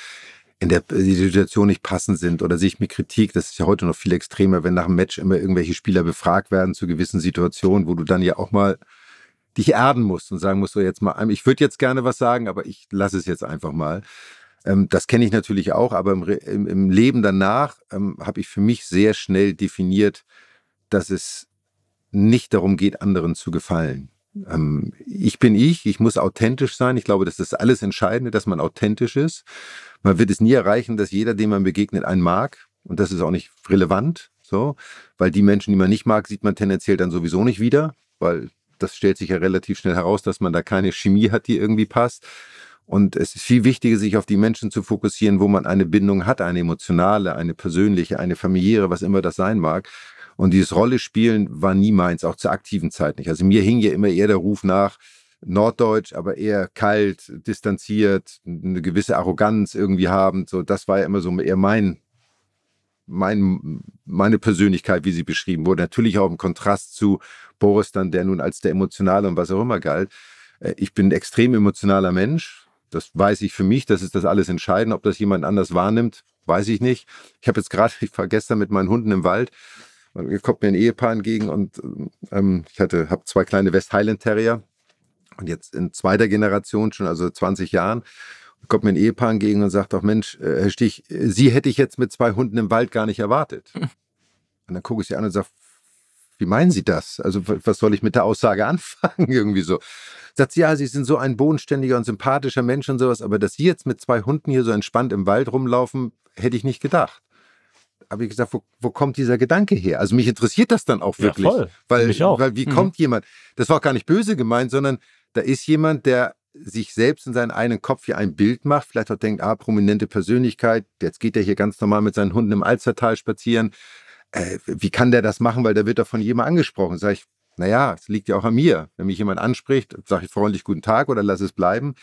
in der äh, die Situation nicht passend sind oder sich mit Kritik, das ist ja heute noch viel extremer, wenn nach einem Match immer irgendwelche Spieler befragt werden zu gewissen Situationen, wo du dann ja auch mal dich erden musst und sagen musst, so jetzt mal, ich würde jetzt gerne was sagen, aber ich lasse es jetzt einfach mal. Ähm, das kenne ich natürlich auch, aber im, im Leben danach ähm, habe ich für mich sehr schnell definiert, dass es nicht darum geht, anderen zu gefallen. Ähm, ich bin ich, ich muss authentisch sein. Ich glaube, das ist alles Entscheidende, dass man authentisch ist. Man wird es nie erreichen, dass jeder, dem man begegnet, einen mag. Und das ist auch nicht relevant, so, weil die Menschen, die man nicht mag, sieht man tendenziell dann sowieso nicht wieder, weil das stellt sich ja relativ schnell heraus, dass man da keine Chemie hat, die irgendwie passt. Und es ist viel wichtiger, sich auf die Menschen zu fokussieren, wo man eine Bindung hat, eine emotionale, eine persönliche, eine familiäre, was immer das sein mag, und dieses Rolle spielen war nie meins, auch zur aktiven Zeit nicht. Also mir hing ja immer eher der Ruf nach, Norddeutsch, aber eher kalt, distanziert, eine gewisse Arroganz irgendwie haben. So, das war ja immer so eher mein, mein, meine Persönlichkeit, wie sie beschrieben wurde. Natürlich auch im Kontrast zu Boris dann, der nun als der Emotionale und was auch immer galt. Äh, ich bin ein extrem emotionaler Mensch. Das weiß ich für mich. Das ist das alles entscheidend. Ob das jemand anders wahrnimmt, weiß ich nicht. Ich habe jetzt gerade, ich war gestern mit meinen Hunden im Wald mir kommt mir ein Ehepaar entgegen und ähm, ich hatte, habe zwei kleine West Highland Terrier und jetzt in zweiter Generation schon, also 20 Jahren, kommt mir ein Ehepaar entgegen und sagt auch, Mensch, äh, Herr Stich, äh, Sie hätte ich jetzt mit zwei Hunden im Wald gar nicht erwartet. Hm. Und dann gucke ich sie an und sage, wie meinen Sie das? Also was soll ich mit der Aussage anfangen irgendwie so? Sagt sie, ja, Sie sind so ein bodenständiger und sympathischer Mensch und sowas, aber dass Sie jetzt mit zwei Hunden hier so entspannt im Wald rumlaufen, hätte ich nicht gedacht habe ich gesagt, wo, wo, kommt dieser Gedanke her? Also mich interessiert das dann auch wirklich. Ja, voll. Weil, mich auch. weil wie mhm. kommt jemand? Das war auch gar nicht böse gemeint, sondern da ist jemand, der sich selbst in seinen eigenen Kopf hier ein Bild macht, vielleicht auch denkt, ah, prominente Persönlichkeit, jetzt geht er hier ganz normal mit seinen Hunden im Alstertal spazieren. Äh, wie kann der das machen? Weil da wird doch von jemandem angesprochen. Sag ich, naja, es liegt ja auch an mir. Wenn mich jemand anspricht, sage ich freundlich guten Tag oder lass es bleiben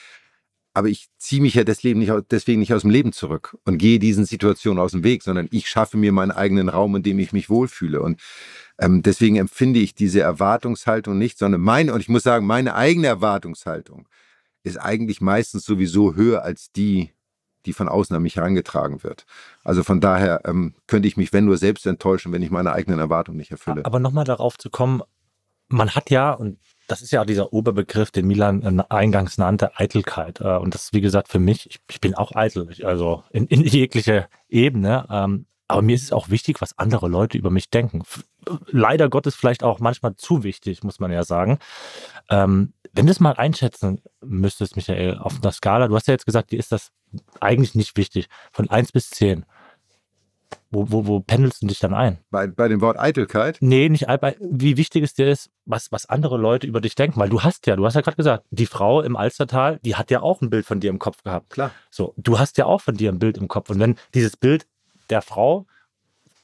aber ich ziehe mich ja deswegen nicht, deswegen nicht aus dem Leben zurück und gehe diesen Situationen aus dem Weg, sondern ich schaffe mir meinen eigenen Raum, in dem ich mich wohlfühle. Und ähm, deswegen empfinde ich diese Erwartungshaltung nicht, sondern meine, und ich muss sagen, meine eigene Erwartungshaltung ist eigentlich meistens sowieso höher als die, die von außen an mich herangetragen wird. Also von daher ähm, könnte ich mich, wenn nur selbst enttäuschen, wenn ich meine eigenen Erwartungen nicht erfülle. Aber nochmal darauf zu kommen, man hat ja, und das ist ja auch dieser Oberbegriff, den Milan äh, eingangs nannte, Eitelkeit. Äh, und das ist, wie gesagt, für mich, ich, bin auch eitel, also in, in jeglicher Ebene. Ähm, aber mir ist es auch wichtig, was andere Leute über mich denken. Leider Gottes vielleicht auch manchmal zu wichtig, muss man ja sagen. Ähm, wenn du es mal einschätzen müsstest, Michael, auf einer Skala, du hast ja jetzt gesagt, dir ist das eigentlich nicht wichtig, von 1 bis 10. Wo, wo, wo pendelst du dich dann ein? Bei, bei dem Wort Eitelkeit? Nee, nicht Wie wichtig es dir ist, was, was andere Leute über dich denken. Weil du hast ja, du hast ja gerade gesagt, die Frau im Alstertal, die hat ja auch ein Bild von dir im Kopf gehabt. Klar. So, du hast ja auch von dir ein Bild im Kopf. Und wenn dieses Bild der Frau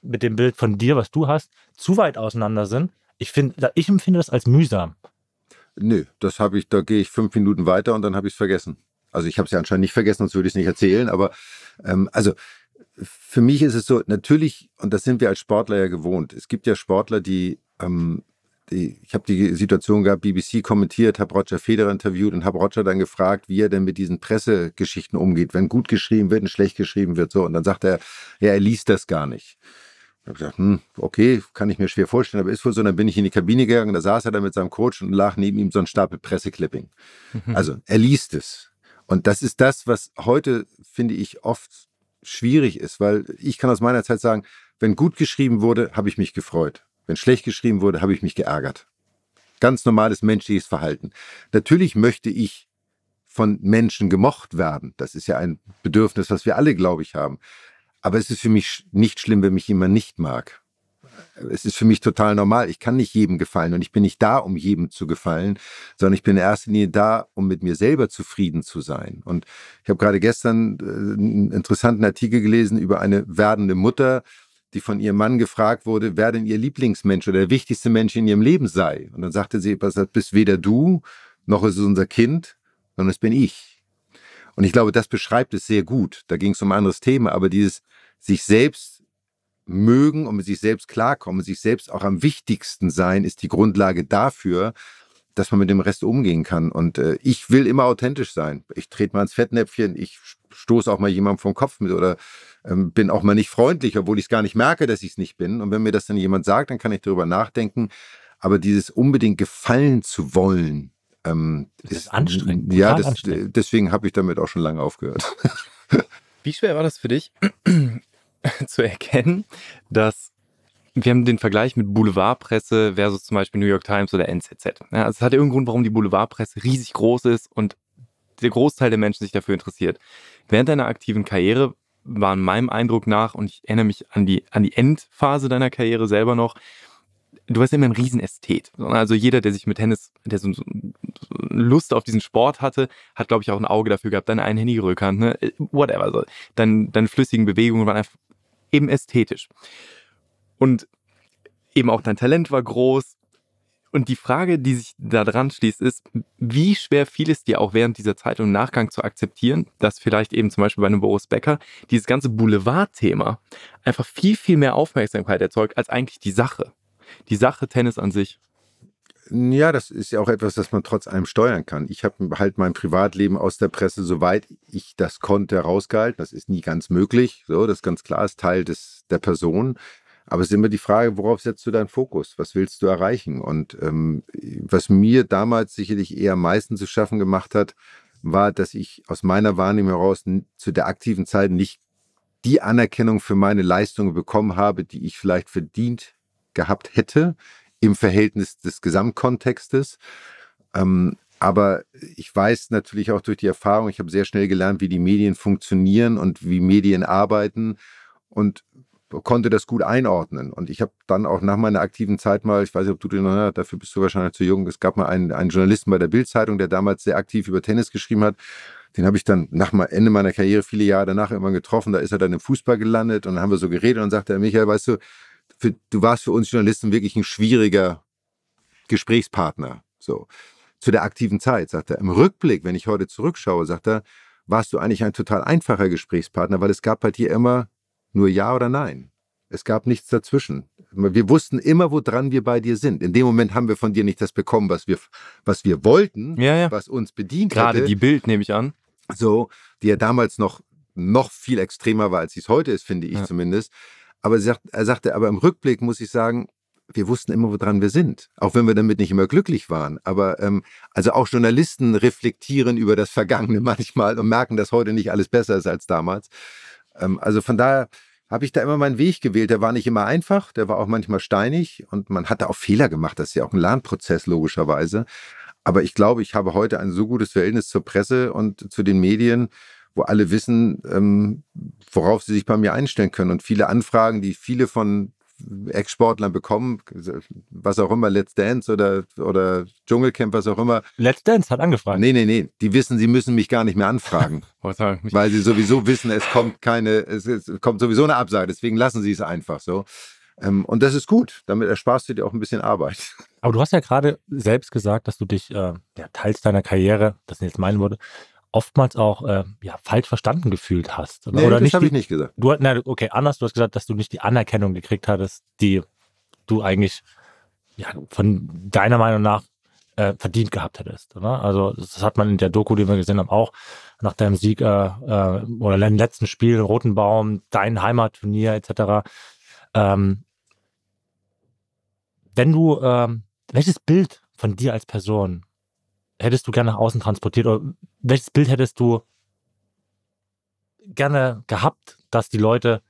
mit dem Bild von dir, was du hast, zu weit auseinander sind, ich, find, ich empfinde das als mühsam. Nö, das habe ich, da gehe ich fünf Minuten weiter und dann habe ich es vergessen. Also ich habe es ja anscheinend nicht vergessen, sonst würde ich es nicht erzählen, aber ähm, also für mich ist es so, natürlich, und das sind wir als Sportler ja gewohnt. Es gibt ja Sportler, die, ähm, die ich habe die Situation gehabt, BBC kommentiert, habe Roger Federer interviewt und habe Roger dann gefragt, wie er denn mit diesen Pressegeschichten umgeht, wenn gut geschrieben wird und schlecht geschrieben wird. So. Und dann sagt er, ja, er liest das gar nicht. Ich habe gesagt, hm, okay, kann ich mir schwer vorstellen, aber ist wohl so. Und dann bin ich in die Kabine gegangen, da saß er dann mit seinem Coach und lag neben ihm so ein Stapel Presseclipping. Mhm. Also er liest es. Und das ist das, was heute, finde ich, oft schwierig ist, weil ich kann aus meiner Zeit sagen, wenn gut geschrieben wurde, habe ich mich gefreut. Wenn schlecht geschrieben wurde, habe ich mich geärgert. Ganz normales menschliches Verhalten. Natürlich möchte ich von Menschen gemocht werden. Das ist ja ein Bedürfnis, was wir alle, glaube ich, haben. Aber es ist für mich nicht schlimm, wenn mich jemand nicht mag es ist für mich total normal. Ich kann nicht jedem gefallen und ich bin nicht da, um jedem zu gefallen, sondern ich bin in erster Linie da, um mit mir selber zufrieden zu sein. Und ich habe gerade gestern äh, einen interessanten Artikel gelesen über eine werdende Mutter, die von ihrem Mann gefragt wurde, wer denn ihr Lieblingsmensch oder der wichtigste Mensch in ihrem Leben sei. Und dann sagte sie, das bist weder du, noch ist es unser Kind, sondern es bin ich. Und ich glaube, das beschreibt es sehr gut. Da ging es um ein anderes Thema, aber dieses sich selbst mögen und mit sich selbst klarkommen, sich selbst auch am wichtigsten sein, ist die Grundlage dafür, dass man mit dem Rest umgehen kann. Und äh, ich will immer authentisch sein. Ich trete mal ins Fettnäpfchen, ich stoße auch mal jemandem vom Kopf mit oder ähm, bin auch mal nicht freundlich, obwohl ich es gar nicht merke, dass ich es nicht bin. Und wenn mir das dann jemand sagt, dann kann ich darüber nachdenken. Aber dieses unbedingt gefallen zu wollen, ähm, das ist, ist anstrengend. Ja, das, anstrengend. deswegen habe ich damit auch schon lange aufgehört. Wie schwer war das für dich, zu erkennen, dass wir haben den Vergleich mit Boulevardpresse versus zum Beispiel New York Times oder NZZ. Ja, also es hat irgendeinen Grund, warum die Boulevardpresse riesig groß ist und der Großteil der Menschen sich dafür interessiert. Während deiner aktiven Karriere waren meinem Eindruck nach, und ich erinnere mich an die, an die Endphase deiner Karriere selber noch, du warst immer ein Riesenästhet. Also jeder, der sich mit Tennis, der so Lust auf diesen Sport hatte, hat, glaube ich, auch ein Auge dafür gehabt. Deine einhändige Rückhand, ne? whatever. So. Deine, deine flüssigen Bewegungen waren einfach eben ästhetisch. Und eben auch dein Talent war groß. Und die Frage, die sich da dran schließt, ist, wie schwer fiel es dir auch während dieser Zeit und Nachgang zu akzeptieren, dass vielleicht eben zum Beispiel bei einem Boris Becker dieses ganze Boulevard-Thema einfach viel, viel mehr Aufmerksamkeit erzeugt als eigentlich die Sache. Die Sache Tennis an sich. Ja, das ist ja auch etwas, das man trotz allem steuern kann. Ich habe halt mein Privatleben aus der Presse, soweit ich das konnte, rausgehalten. Das ist nie ganz möglich. So, das ist ganz klar, ist Teil des, der Person. Aber es ist immer die Frage, worauf setzt du deinen Fokus? Was willst du erreichen? Und ähm, was mir damals sicherlich eher am meisten zu schaffen gemacht hat, war, dass ich aus meiner Wahrnehmung heraus zu der aktiven Zeit nicht die Anerkennung für meine Leistungen bekommen habe, die ich vielleicht verdient gehabt hätte, im Verhältnis des Gesamtkontextes. Ähm, aber ich weiß natürlich auch durch die Erfahrung, ich habe sehr schnell gelernt, wie die Medien funktionieren und wie Medien arbeiten und konnte das gut einordnen. Und ich habe dann auch nach meiner aktiven Zeit mal, ich weiß nicht, ob du den noch, dafür bist du wahrscheinlich zu jung, es gab mal einen, einen Journalisten bei der Bild-Zeitung, der damals sehr aktiv über Tennis geschrieben hat. Den habe ich dann nach Ende meiner Karriere viele Jahre danach irgendwann getroffen. Da ist er dann im Fußball gelandet und dann haben wir so geredet und dann sagte er, Michael, weißt du, für, du warst für uns Journalisten wirklich ein schwieriger Gesprächspartner. So. Zu der aktiven Zeit, sagt er. Im Rückblick, wenn ich heute zurückschaue, sagt er, warst du eigentlich ein total einfacher Gesprächspartner, weil es gab bei dir immer nur Ja oder Nein. Es gab nichts dazwischen. Wir wussten immer, woran wir bei dir sind. In dem Moment haben wir von dir nicht das bekommen, was wir, was wir wollten, ja, ja. was uns bedient Gerade hätte. die Bild, nehme ich an. So, die ja damals noch, noch viel extremer war, als sie es heute ist, finde ich ja. zumindest. Aber sagt, er sagte, aber im Rückblick muss ich sagen, wir wussten immer, woran wir sind, auch wenn wir damit nicht immer glücklich waren. Aber ähm, also auch Journalisten reflektieren über das Vergangene manchmal und merken, dass heute nicht alles besser ist als damals. Ähm, also von daher habe ich da immer meinen Weg gewählt. Der war nicht immer einfach, der war auch manchmal steinig und man hat da auch Fehler gemacht. Das ist ja auch ein Lernprozess logischerweise. Aber ich glaube, ich habe heute ein so gutes Verhältnis zur Presse und zu den Medien, wo alle wissen, ähm, worauf sie sich bei mir einstellen können. Und viele Anfragen, die viele von Ex-Sportlern bekommen, was auch immer, Let's Dance oder, oder Dschungelcamp, was auch immer. Let's Dance hat angefragt. Nee, nee, nee. Die wissen, sie müssen mich gar nicht mehr anfragen. weil sie sowieso wissen, es kommt keine, es, es, kommt sowieso eine Absage, deswegen lassen sie es einfach so. Ähm, und das ist gut. Damit ersparst du dir auch ein bisschen Arbeit. Aber du hast ja gerade selbst gesagt, dass du dich äh, ja, teils deiner Karriere, das sind jetzt meine Worte, oftmals auch äh, ja, falsch verstanden gefühlt hast. nee, oder das habe ich nicht gesagt. Du, na, okay, anders, du hast gesagt, dass du nicht die Anerkennung gekriegt hattest, die du eigentlich ja, von deiner Meinung nach äh, verdient gehabt hättest. Oder? Also das hat man in der Doku, die wir gesehen haben, auch nach deinem Sieg äh, äh oder deinem letzten Spiel, Roten Baum, dein Heimatturnier etc. Ähm, wenn du, ähm, welches Bild von dir als Person hättest du gerne nach außen transportiert oder welches Bild hättest du gerne gehabt, dass die Leute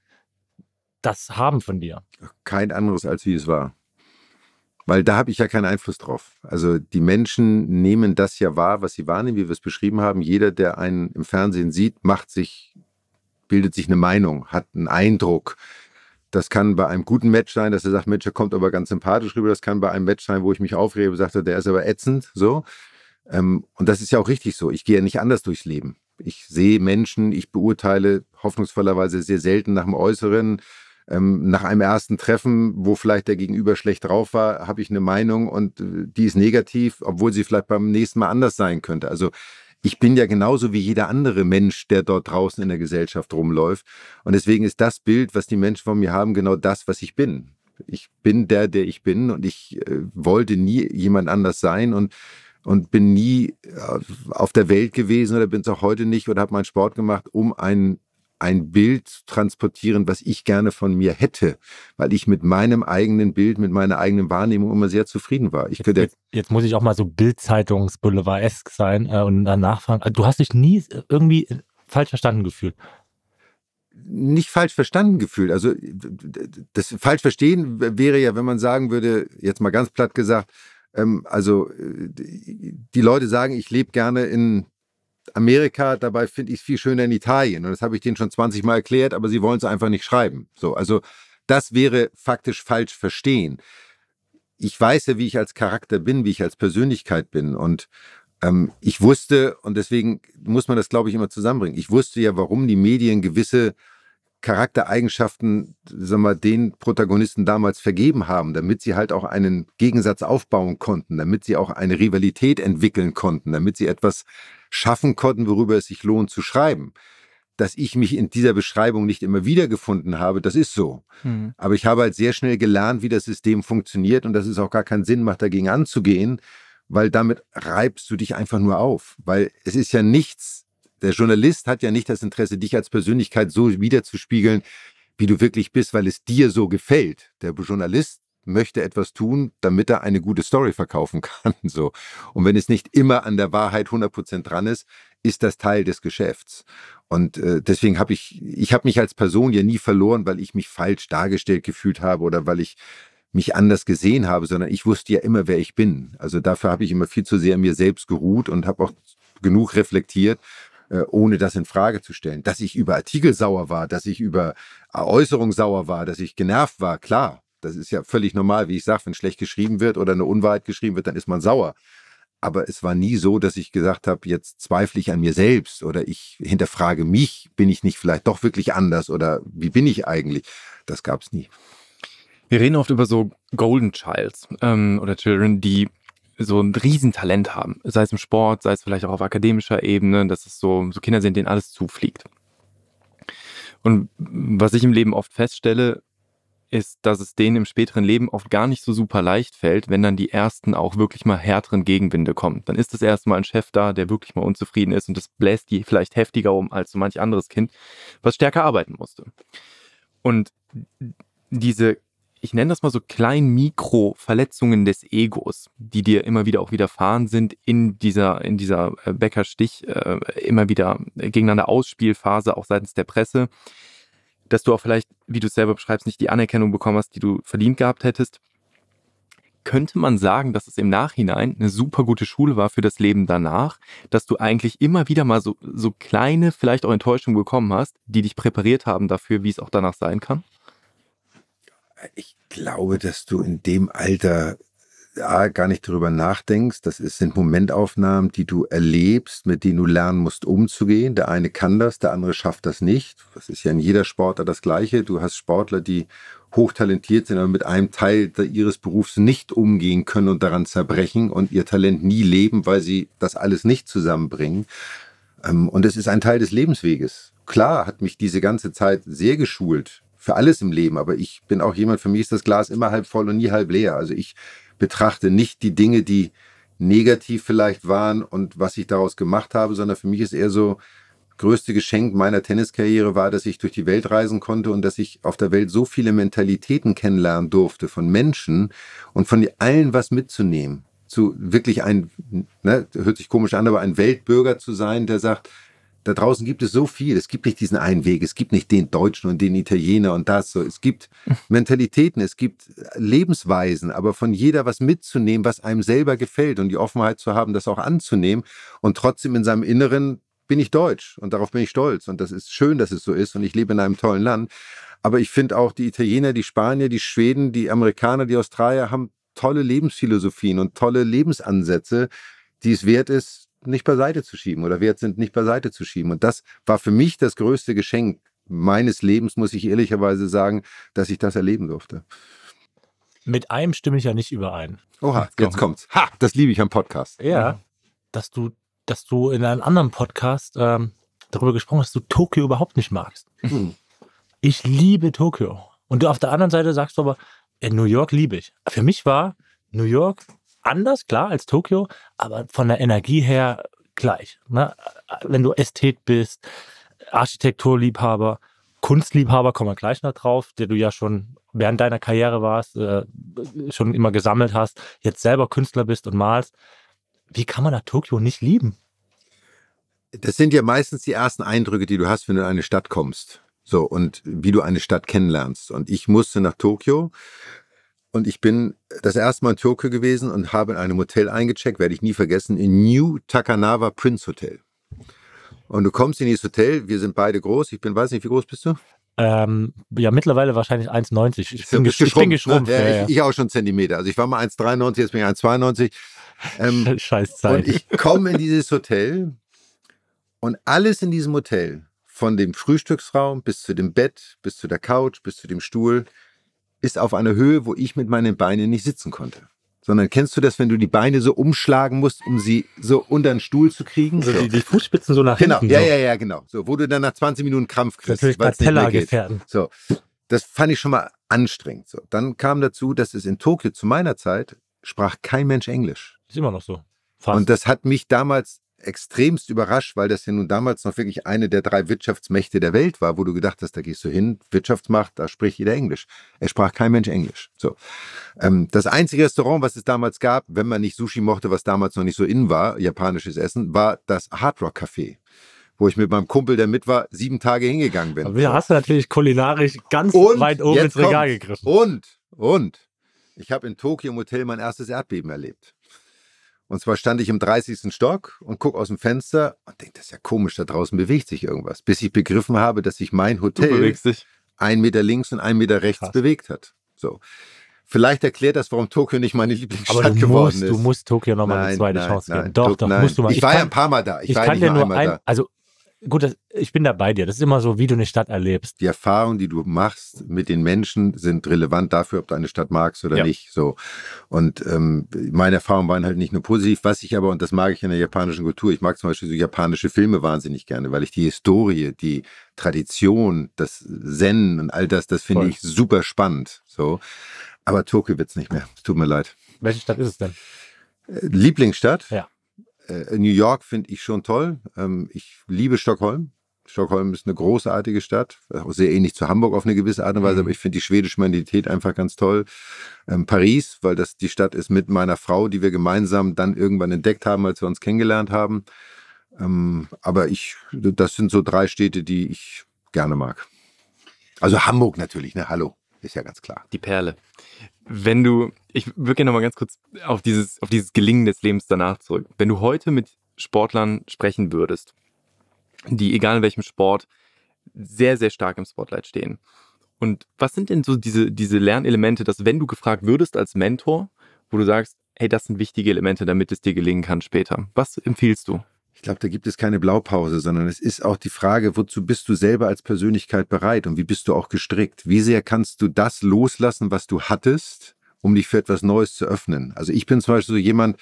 das haben von dir? Kein anderes, als wie es war. Weil da habe ich ja keinen Einfluss drauf. Also die Menschen nehmen das ja wahr, was sie wahrnehmen, wie wir es beschrieben haben. Jeder, der einen im Fernsehen sieht, macht sich, bildet sich eine Meinung, hat einen Eindruck. Das kann bei einem guten Match sein, dass er sagt, Mensch, der kommt aber ganz sympathisch rüber. Das kann bei einem Match sein, wo ich mich aufrebe, sagt er, der ist aber ätzend. So. Ähm, und das ist ja auch richtig so. Ich gehe ja nicht anders durchs Leben. Ich sehe Menschen, ich beurteile hoffnungsvollerweise sehr selten nach dem Äußeren. Ähm, nach einem ersten Treffen, wo vielleicht der Gegenüber schlecht drauf war, habe ich eine Meinung und äh, die ist negativ, obwohl sie vielleicht beim nächsten Mal anders sein könnte. Also ich bin ja genauso wie jeder andere Mensch, der dort draußen in der Gesellschaft rumläuft. Und deswegen ist das Bild, was die Menschen von mir haben, genau das, was ich bin. Ich bin der, der ich bin und ich äh, wollte nie jemand anders sein. Und und bin nie äh, auf der Welt gewesen oder bin es auch heute nicht oder habe meinen Sport gemacht, um ein, ein Bild zu transportieren, was ich gerne von mir hätte, weil ich mit meinem eigenen Bild, mit meiner eigenen Wahrnehmung immer sehr zufrieden war. Ich jetzt, könnte jetzt, jetzt muss ich auch mal so Bildzeitungs-Boulevard-esk sein äh, und dann nachfragen. Also, du hast dich nie irgendwie falsch verstanden gefühlt nicht falsch verstanden gefühlt. Also das falsch verstehen wäre ja, wenn man sagen würde, jetzt mal ganz platt gesagt, ähm, also äh, die Leute sagen, ich lebe gerne in Amerika, dabei finde ich es viel schöner in Italien. Und das habe ich denen schon 20 Mal erklärt, aber sie wollen es einfach nicht schreiben. So, also das wäre faktisch falsch verstehen. Ich weiß ja, wie ich als Charakter bin, wie ich als Persönlichkeit bin. Und ähm, ich wusste, und deswegen muss man das, glaube ich, immer zusammenbringen. Ich wusste ja, warum die Medien gewisse Charaktereigenschaften, sagen wir, den Protagonisten damals vergeben haben, damit sie halt auch einen Gegensatz aufbauen konnten, damit sie auch eine Rivalität entwickeln konnten, damit sie etwas schaffen konnten, worüber es sich lohnt zu schreiben. Dass ich mich in dieser Beschreibung nicht immer wiedergefunden habe, das ist so. Mhm. Aber ich habe halt sehr schnell gelernt, wie das System funktioniert und dass es auch gar keinen Sinn macht, dagegen anzugehen, weil damit reibst du dich einfach nur auf. Weil es ist ja nichts der Journalist hat ja nicht das Interesse, dich als Persönlichkeit so wiederzuspiegeln, wie du wirklich bist, weil es dir so gefällt. Der Journalist möchte etwas tun, damit er eine gute Story verkaufen kann. So. Und wenn es nicht immer an der Wahrheit 100% dran ist, ist das Teil des Geschäfts. Und äh, deswegen habe ich, ich habe mich als Person ja nie verloren, weil ich mich falsch dargestellt gefühlt habe oder weil ich mich anders gesehen habe, sondern ich wusste ja immer, wer ich bin. Also dafür habe ich immer viel zu sehr mir selbst geruht und habe auch genug reflektiert, äh, ohne das in Frage zu stellen. Dass ich über Artikel sauer war, dass ich über äh, Äußerungen sauer war, dass ich genervt war, klar. Das ist ja völlig normal, wie ich sage, wenn schlecht geschrieben wird oder eine Unwahrheit geschrieben wird, dann ist man sauer. Aber es war nie so, dass ich gesagt habe, jetzt zweifle ich an mir selbst oder ich hinterfrage mich, bin ich nicht vielleicht doch wirklich anders oder wie bin ich eigentlich? Das gab es nie. Wir reden oft über so Golden Childs ähm, oder Children, die so ein Riesentalent haben, sei es im Sport, sei es vielleicht auch auf akademischer Ebene, dass es so, so Kinder sind, denen alles zufliegt. Und was ich im Leben oft feststelle, ist, dass es denen im späteren Leben oft gar nicht so super leicht fällt, wenn dann die ersten auch wirklich mal härteren Gegenwinde kommen. Dann ist das erste Mal ein Chef da, der wirklich mal unzufrieden ist und das bläst die vielleicht heftiger um als so manch anderes Kind, was stärker arbeiten musste. Und diese ich nenne das mal so kleinen Mikro-Verletzungen des Egos, die dir immer wieder auch widerfahren sind in dieser, in dieser äh, Bäckerstich, äh, immer wieder gegeneinander Ausspielphase, auch seitens der Presse, dass du auch vielleicht, wie du es selber beschreibst, nicht die Anerkennung bekommen hast, die du verdient gehabt hättest. Könnte man sagen, dass es im Nachhinein eine super gute Schule war für das Leben danach, dass du eigentlich immer wieder mal so, so kleine, vielleicht auch Enttäuschungen bekommen hast, die dich präpariert haben dafür, wie es auch danach sein kann? Ich glaube, dass du in dem Alter A, gar nicht darüber nachdenkst. Das ist, sind Momentaufnahmen, die du erlebst, mit denen du lernen musst, umzugehen. Der eine kann das, der andere schafft das nicht. Das ist ja in jeder Sportart das Gleiche. Du hast Sportler, die hochtalentiert sind, aber mit einem Teil ihres Berufs nicht umgehen können und daran zerbrechen und ihr Talent nie leben, weil sie das alles nicht zusammenbringen. Ähm, und es ist ein Teil des Lebensweges. Klar hat mich diese ganze Zeit sehr geschult, für alles im Leben, aber ich bin auch jemand, für mich ist das Glas immer halb voll und nie halb leer. Also ich betrachte nicht die Dinge, die negativ vielleicht waren und was ich daraus gemacht habe, sondern für mich ist eher so, größte Geschenk meiner Tenniskarriere war, dass ich durch die Welt reisen konnte und dass ich auf der Welt so viele Mentalitäten kennenlernen durfte von Menschen und von allen was mitzunehmen. Zu wirklich ein, ne, hört sich komisch an, aber ein Weltbürger zu sein, der sagt, da draußen gibt es so viel. Es gibt nicht diesen einen Weg. Es gibt nicht den Deutschen und den Italiener und das so. Es gibt Mentalitäten, es gibt Lebensweisen, aber von jeder was mitzunehmen, was einem selber gefällt und die Offenheit zu haben, das auch anzunehmen und trotzdem in seinem Inneren bin ich deutsch und darauf bin ich stolz und das ist schön, dass es so ist und ich lebe in einem tollen Land. Aber ich finde auch die Italiener, die Spanier, die Schweden, die Amerikaner, die Australier haben tolle Lebensphilosophien und tolle Lebensansätze, die es wert ist, nicht beiseite zu schieben oder wert sind, nicht beiseite zu schieben. Und das war für mich das größte Geschenk meines Lebens, muss ich ehrlicherweise sagen, dass ich das erleben durfte. Mit einem stimme ich ja nicht überein. Oha, jetzt, jetzt kommt's. Ha, das liebe ich am Podcast. Ja, dass du, dass du in einem anderen Podcast ähm, darüber gesprochen hast, dass du Tokio überhaupt nicht magst. Hm. Ich liebe Tokio. Und du auf der anderen Seite sagst du aber, in äh, New York liebe ich. Für mich war New York anders, klar, als Tokio, aber von der Energie her gleich. Ne? Wenn du Ästhet bist, Architekturliebhaber, Kunstliebhaber, kommen wir gleich noch drauf, der du ja schon während deiner Karriere warst, äh, schon immer gesammelt hast, jetzt selber Künstler bist und malst. Wie kann man da Tokio nicht lieben? Das sind ja meistens die ersten Eindrücke, die du hast, wenn du in eine Stadt kommst. So, und wie du eine Stadt kennenlernst. Und ich musste nach Tokio und ich bin das erste Mal in Tokio gewesen und habe in einem Hotel eingecheckt, werde ich nie vergessen, in New Takanawa Prince Hotel. Und du kommst in dieses Hotel, wir sind beide groß, ich bin, weiß nicht, wie groß bist du? Ähm, ja, mittlerweile wahrscheinlich 1,90. Ich, ich, bin ne? geschrumpft. Ja, ja, ja. Ich, ich, auch schon Zentimeter. Also ich war mal 1,93, jetzt bin ich 1,92. Ähm, Scheiß Zeit. Und ich komme in dieses Hotel und alles in diesem Hotel, von dem Frühstücksraum bis zu dem Bett, bis zu der Couch, bis zu dem Stuhl, ist auf einer Höhe, wo ich mit meinen Beinen nicht sitzen konnte. Sondern kennst du das, wenn du die Beine so umschlagen musst, um sie so unter den Stuhl zu kriegen? So, also so. Die, die, Fußspitzen so nach genau. hinten. Genau, ja, ja, ja, genau. So, wo du dann nach 20 Minuten Krampf kriegst. Natürlich bei Teller gefährden. So, das fand ich schon mal anstrengend. So, dann kam dazu, dass es in Tokio zu meiner Zeit sprach kein Mensch Englisch. Ist immer noch so. Fast. Und das hat mich damals extremst überrascht, weil das ja nun damals noch wirklich eine der drei Wirtschaftsmächte der Welt war, wo du gedacht hast, da gehst du hin, Wirtschaftsmacht, da spricht jeder Englisch. Er sprach kein Mensch Englisch. So. Ähm, das einzige Restaurant, was es damals gab, wenn man nicht Sushi mochte, was damals noch nicht so in war, japanisches Essen, war das Hard Rock Café wo ich mit meinem Kumpel, der mit war, sieben Tage hingegangen bin. Aber da hast du natürlich kulinarisch ganz und weit oben ins Regal kommt's. gegriffen. Und, und, ich habe in Tokio im Hotel mein erstes Erdbeben erlebt. Und zwar stand ich im 30. Stock und gucke aus dem Fenster und denke, das ist ja komisch, da draußen bewegt sich irgendwas. Bis ich begriffen habe, dass sich mein Hotel ein Meter links und ein Meter rechts Krass. bewegt hat. So. Vielleicht erklärt das, warum Tokio nicht meine Lieblingsstadt Aber du geworden musst, ist. Du musst Tokio nochmal eine zweite nein, Chance nein, geben. Doch, doch, nein. musst du mal. Ich, ich war ja ein paar Mal da. Ich, ich war kann ja nur ein, da. Also gut, das, ich bin da bei dir. Das ist immer so, wie du eine Stadt erlebst. Die Erfahrungen, die du machst mit den Menschen, sind relevant dafür, ob du eine Stadt magst oder ja. nicht. So. Und ähm, meine Erfahrungen waren halt nicht nur positiv, was ich aber, und das mag ich in der japanischen Kultur, ich mag zum Beispiel so japanische Filme wahnsinnig gerne, weil ich die Historie, die Tradition, das Zen und all das, das finde ich super spannend. So. Aber Tokio wird es nicht mehr. Es tut mir leid. Welche Stadt ist es denn? Äh, Lieblingsstadt? Ja äh, New York finde ich schon toll. Ähm, ich liebe Stockholm. Stockholm ist eine großartige Stadt, sehr ähnlich zu Hamburg auf eine gewisse Art und Weise, mhm. aber ich finde die schwedische Mentalität einfach ganz toll. Ähm, Paris, weil das die Stadt ist mit meiner Frau, die wir gemeinsam dann irgendwann entdeckt haben, als wir uns kennengelernt haben. Ähm, aber ich, das sind so drei Städte, die ich gerne mag. Also Hamburg natürlich, ne? Hallo ist ja ganz klar. Die Perle. Wenn du, ich würde gerne nochmal ganz kurz auf dieses, auf dieses Gelingen des Lebens danach zurück. Wenn du heute mit Sportlern sprechen würdest, die, egal in welchem Sport, sehr, sehr stark im Spotlight stehen. Und was sind denn so diese, diese Lernelemente, dass wenn du gefragt würdest als Mentor, wo du sagst, hey, das sind wichtige Elemente, damit es dir gelingen kann später. Was empfiehlst du? Ich glaube, da gibt es keine Blaupause, sondern es ist auch die Frage, wozu bist du selber als Persönlichkeit bereit und wie bist du auch gestrickt? Wie sehr kannst du das loslassen, was du hattest, um dich für etwas Neues zu öffnen? Also ich bin zum Beispiel so jemand,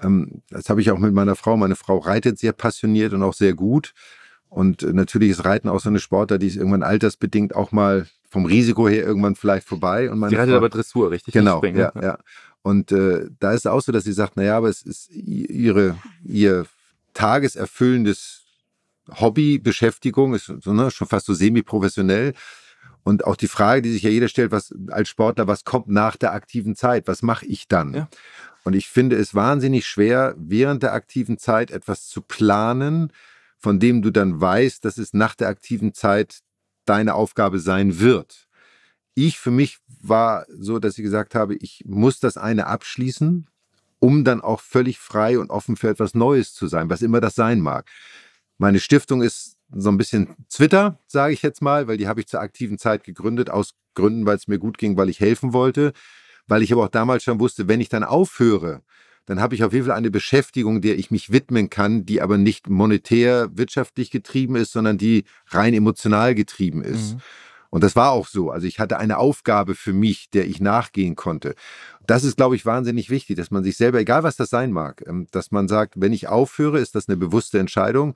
ähm, das habe ich auch mit meiner Frau. Meine Frau reitet sehr passioniert und auch sehr gut. Und natürlich ist Reiten auch so eine Sportart, die ist irgendwann altersbedingt auch mal vom Risiko her irgendwann vielleicht vorbei. Und meine sie reitet aber Dressur, richtig? Genau, ja, ja. Und äh, da ist es auch so, dass sie sagt, naja, aber es ist ihre, ihr tageserfüllendes Hobby, Beschäftigung, ist so, ne, schon fast so semi-professionell. Und auch die Frage, die sich ja jeder stellt, was als Sportler, was kommt nach der aktiven Zeit? Was mache ich dann? Ja. Und ich finde es wahnsinnig schwer, während der aktiven Zeit etwas zu planen, von dem du dann weißt, dass es nach der aktiven Zeit deine Aufgabe sein wird. Ich für mich war so, dass ich gesagt habe, ich muss das eine abschließen um dann auch völlig frei und offen für etwas Neues zu sein, was immer das sein mag. Meine Stiftung ist so ein bisschen Twitter, sage ich jetzt mal, weil die habe ich zur aktiven Zeit gegründet, aus Gründen, weil es mir gut ging, weil ich helfen wollte, weil ich aber auch damals schon wusste, wenn ich dann aufhöre, dann habe ich auf jeden Fall eine Beschäftigung, der ich mich widmen kann, die aber nicht monetär wirtschaftlich getrieben ist, sondern die rein emotional getrieben ist. Mhm. Und das war auch so. Also ich hatte eine Aufgabe für mich, der ich nachgehen konnte. Das ist, glaube ich, wahnsinnig wichtig, dass man sich selber, egal was das sein mag, ähm, dass man sagt, wenn ich aufhöre, ist das eine bewusste Entscheidung.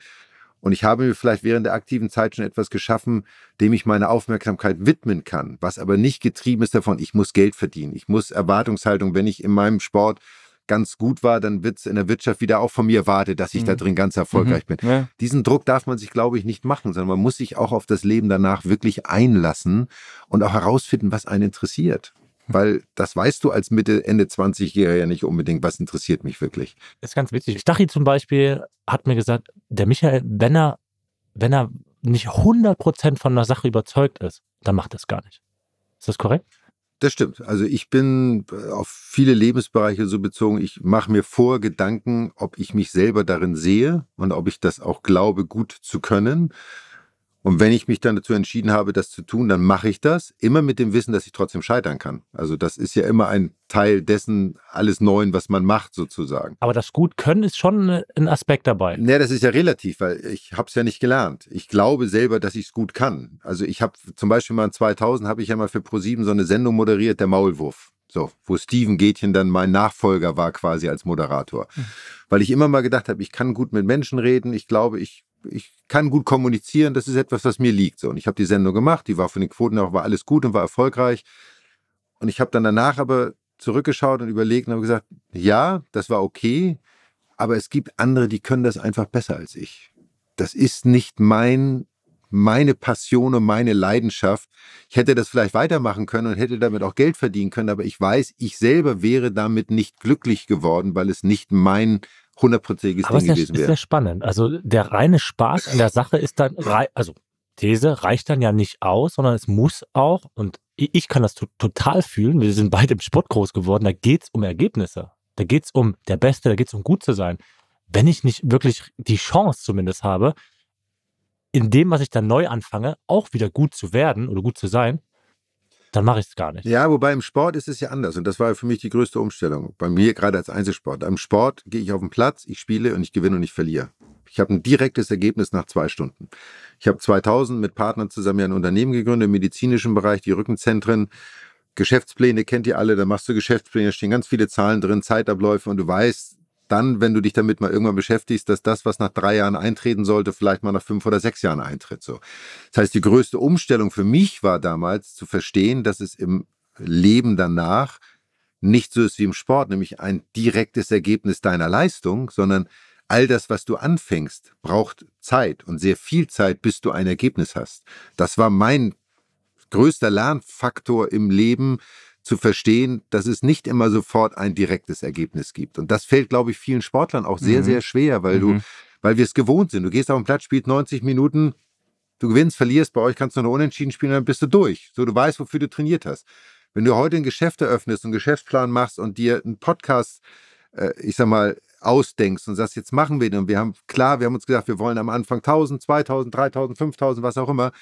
Und ich habe mir vielleicht während der aktiven Zeit schon etwas geschaffen, dem ich meine Aufmerksamkeit widmen kann, was aber nicht getrieben ist davon, ich muss Geld verdienen, ich muss Erwartungshaltung, wenn ich in meinem Sport ganz gut war, dann wird es in der Wirtschaft wieder auch von mir erwartet, dass ich mhm. da drin ganz erfolgreich mhm. bin. Ja. Diesen Druck darf man sich, glaube ich, nicht machen, sondern man muss sich auch auf das Leben danach wirklich einlassen und auch herausfinden, was einen interessiert. Hm. Weil das weißt du als Mitte, Ende 20-Jähriger ja nicht unbedingt, was interessiert mich wirklich. Das ist ganz witzig. Stachi zum Beispiel hat mir gesagt, der Michael, wenn er, wenn er nicht 100% von einer Sache überzeugt ist, dann macht er es gar nicht. Ist das korrekt? Das stimmt. Also ich bin äh, auf viele Lebensbereiche so bezogen. Ich mache mir vor Gedanken, ob ich mich selber darin sehe und ob ich das auch glaube, gut zu können. Und wenn ich mich dann dazu entschieden habe, das zu tun, dann mache ich das, immer mit dem Wissen, dass ich trotzdem scheitern kann. Also das ist ja immer ein Teil dessen alles Neuen, was man macht sozusagen. Aber das gut können ist schon ein Aspekt dabei. Nee, das ist ja relativ, weil ich habe es ja nicht gelernt. Ich glaube selber, dass ich es gut kann. Also ich habe zum Beispiel mal in 2000 habe ich ja mal für ProSieben so eine Sendung moderiert, der Maulwurf. So, wo Steven Gätchen dann mein Nachfolger war quasi als Moderator. Mhm. Weil ich immer mal gedacht habe, ich kann gut mit Menschen reden, ich glaube, ich ich kann gut kommunizieren, das ist etwas, was mir liegt. So, und ich habe die Sendung gemacht, die war von den Quoten auch, war alles gut und war erfolgreich. Und ich habe dann danach aber zurückgeschaut und überlegt und habe gesagt, ja, das war okay, aber es gibt andere, die können das einfach besser als ich. Das ist nicht mein, meine Passion und meine Leidenschaft. Ich hätte das vielleicht weitermachen können und hätte damit auch Geld verdienen können, aber ich weiß, ich selber wäre damit nicht glücklich geworden, weil es nicht mein, äh, hundertprozentiges Ding gewesen wäre. Das ist sehr spannend. Also der reine Spaß an der Sache ist dann, also These reicht dann ja nicht aus, sondern es muss auch, und ich kann das total fühlen, wir sind beide im Sport groß geworden, da geht es um Ergebnisse. Da geht es um der Beste, da geht es um gut zu sein. Wenn ich nicht wirklich die Chance zumindest habe, in dem, was ich dann neu anfange, auch wieder gut zu werden oder gut zu sein, dann mache ich es gar nicht. Ja, wobei im Sport ist es ja anders und das war für mich die größte Umstellung. Bei mir gerade als Einzelsport. Im Sport gehe ich auf den Platz, ich spiele und ich gewinne und ich verliere. Ich habe ein direktes Ergebnis nach zwei Stunden. Ich habe 2000 mit Partnern zusammen ein Unternehmen gegründet im medizinischen Bereich, die Rückenzentren. Geschäftspläne kennt ihr alle, da machst du Geschäftspläne, da stehen ganz viele Zahlen drin, Zeitabläufe und du weißt, dann, wenn du dich damit mal irgendwann beschäftigst, dass das, was nach drei Jahren eintreten sollte, vielleicht mal nach fünf oder sechs Jahren eintritt. So. Das heißt, die größte Umstellung für mich war damals zu verstehen, dass es im Leben danach nicht so ist wie im Sport, nämlich ein direktes Ergebnis deiner Leistung, sondern all das, was du anfängst, braucht Zeit und sehr viel Zeit, bis du ein Ergebnis hast. Das war mein größter Lernfaktor im Leben, zu verstehen, dass es nicht immer sofort ein direktes Ergebnis gibt. Und das fällt, glaube ich, vielen Sportlern auch sehr, mhm. sehr schwer, weil mhm. du, weil wir es gewohnt sind. Du gehst auf den Platz, spielst 90 Minuten, du gewinnst, verlierst, bei euch kannst du nur unentschieden spielen, dann bist du durch. So, du weißt, wofür du trainiert hast. Wenn du heute ein Geschäft eröffnest, einen Geschäftsplan machst und dir einen Podcast, äh, ich sag mal, ausdenkst und sagst, jetzt machen wir den. Und wir haben, klar, wir haben uns gesagt, wir wollen am Anfang 1000, 2000, 3000, 5000, was auch immer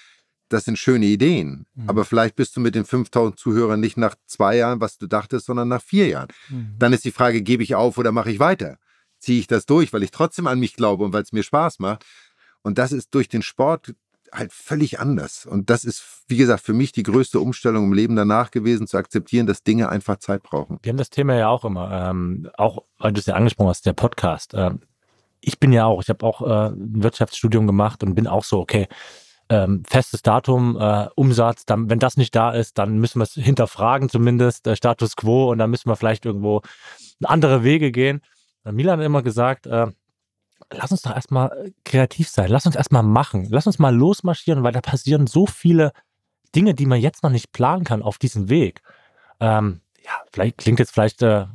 das sind schöne Ideen. Mhm. Aber vielleicht bist du mit den 5000 Zuhörern nicht nach zwei Jahren, was du dachtest, sondern nach vier Jahren. Mhm. Dann ist die Frage, gebe ich auf oder mache ich weiter? Ziehe ich das durch, weil ich trotzdem an mich glaube und weil es mir Spaß macht? Und das ist durch den Sport halt völlig anders. Und das ist, wie gesagt, für mich die größte Umstellung im Leben danach gewesen, zu akzeptieren, dass Dinge einfach Zeit brauchen. Wir haben das Thema ja auch immer, ähm, auch weil du es ja angesprochen hast, der Podcast. Ähm, ich bin ja auch, ich habe auch äh, ein Wirtschaftsstudium gemacht und bin auch so, okay, ähm, festes Datum, äh, Umsatz, dann, wenn das nicht da ist, dann müssen wir es hinterfragen zumindest, äh, Status Quo und dann müssen wir vielleicht irgendwo andere Wege gehen. Milan hat immer gesagt, äh, lass uns doch erstmal äh, kreativ sein, lass uns erstmal machen, lass uns mal losmarschieren, weil da passieren so viele Dinge, die man jetzt noch nicht planen kann auf diesem Weg. Ähm, ja, vielleicht klingt jetzt vielleicht äh,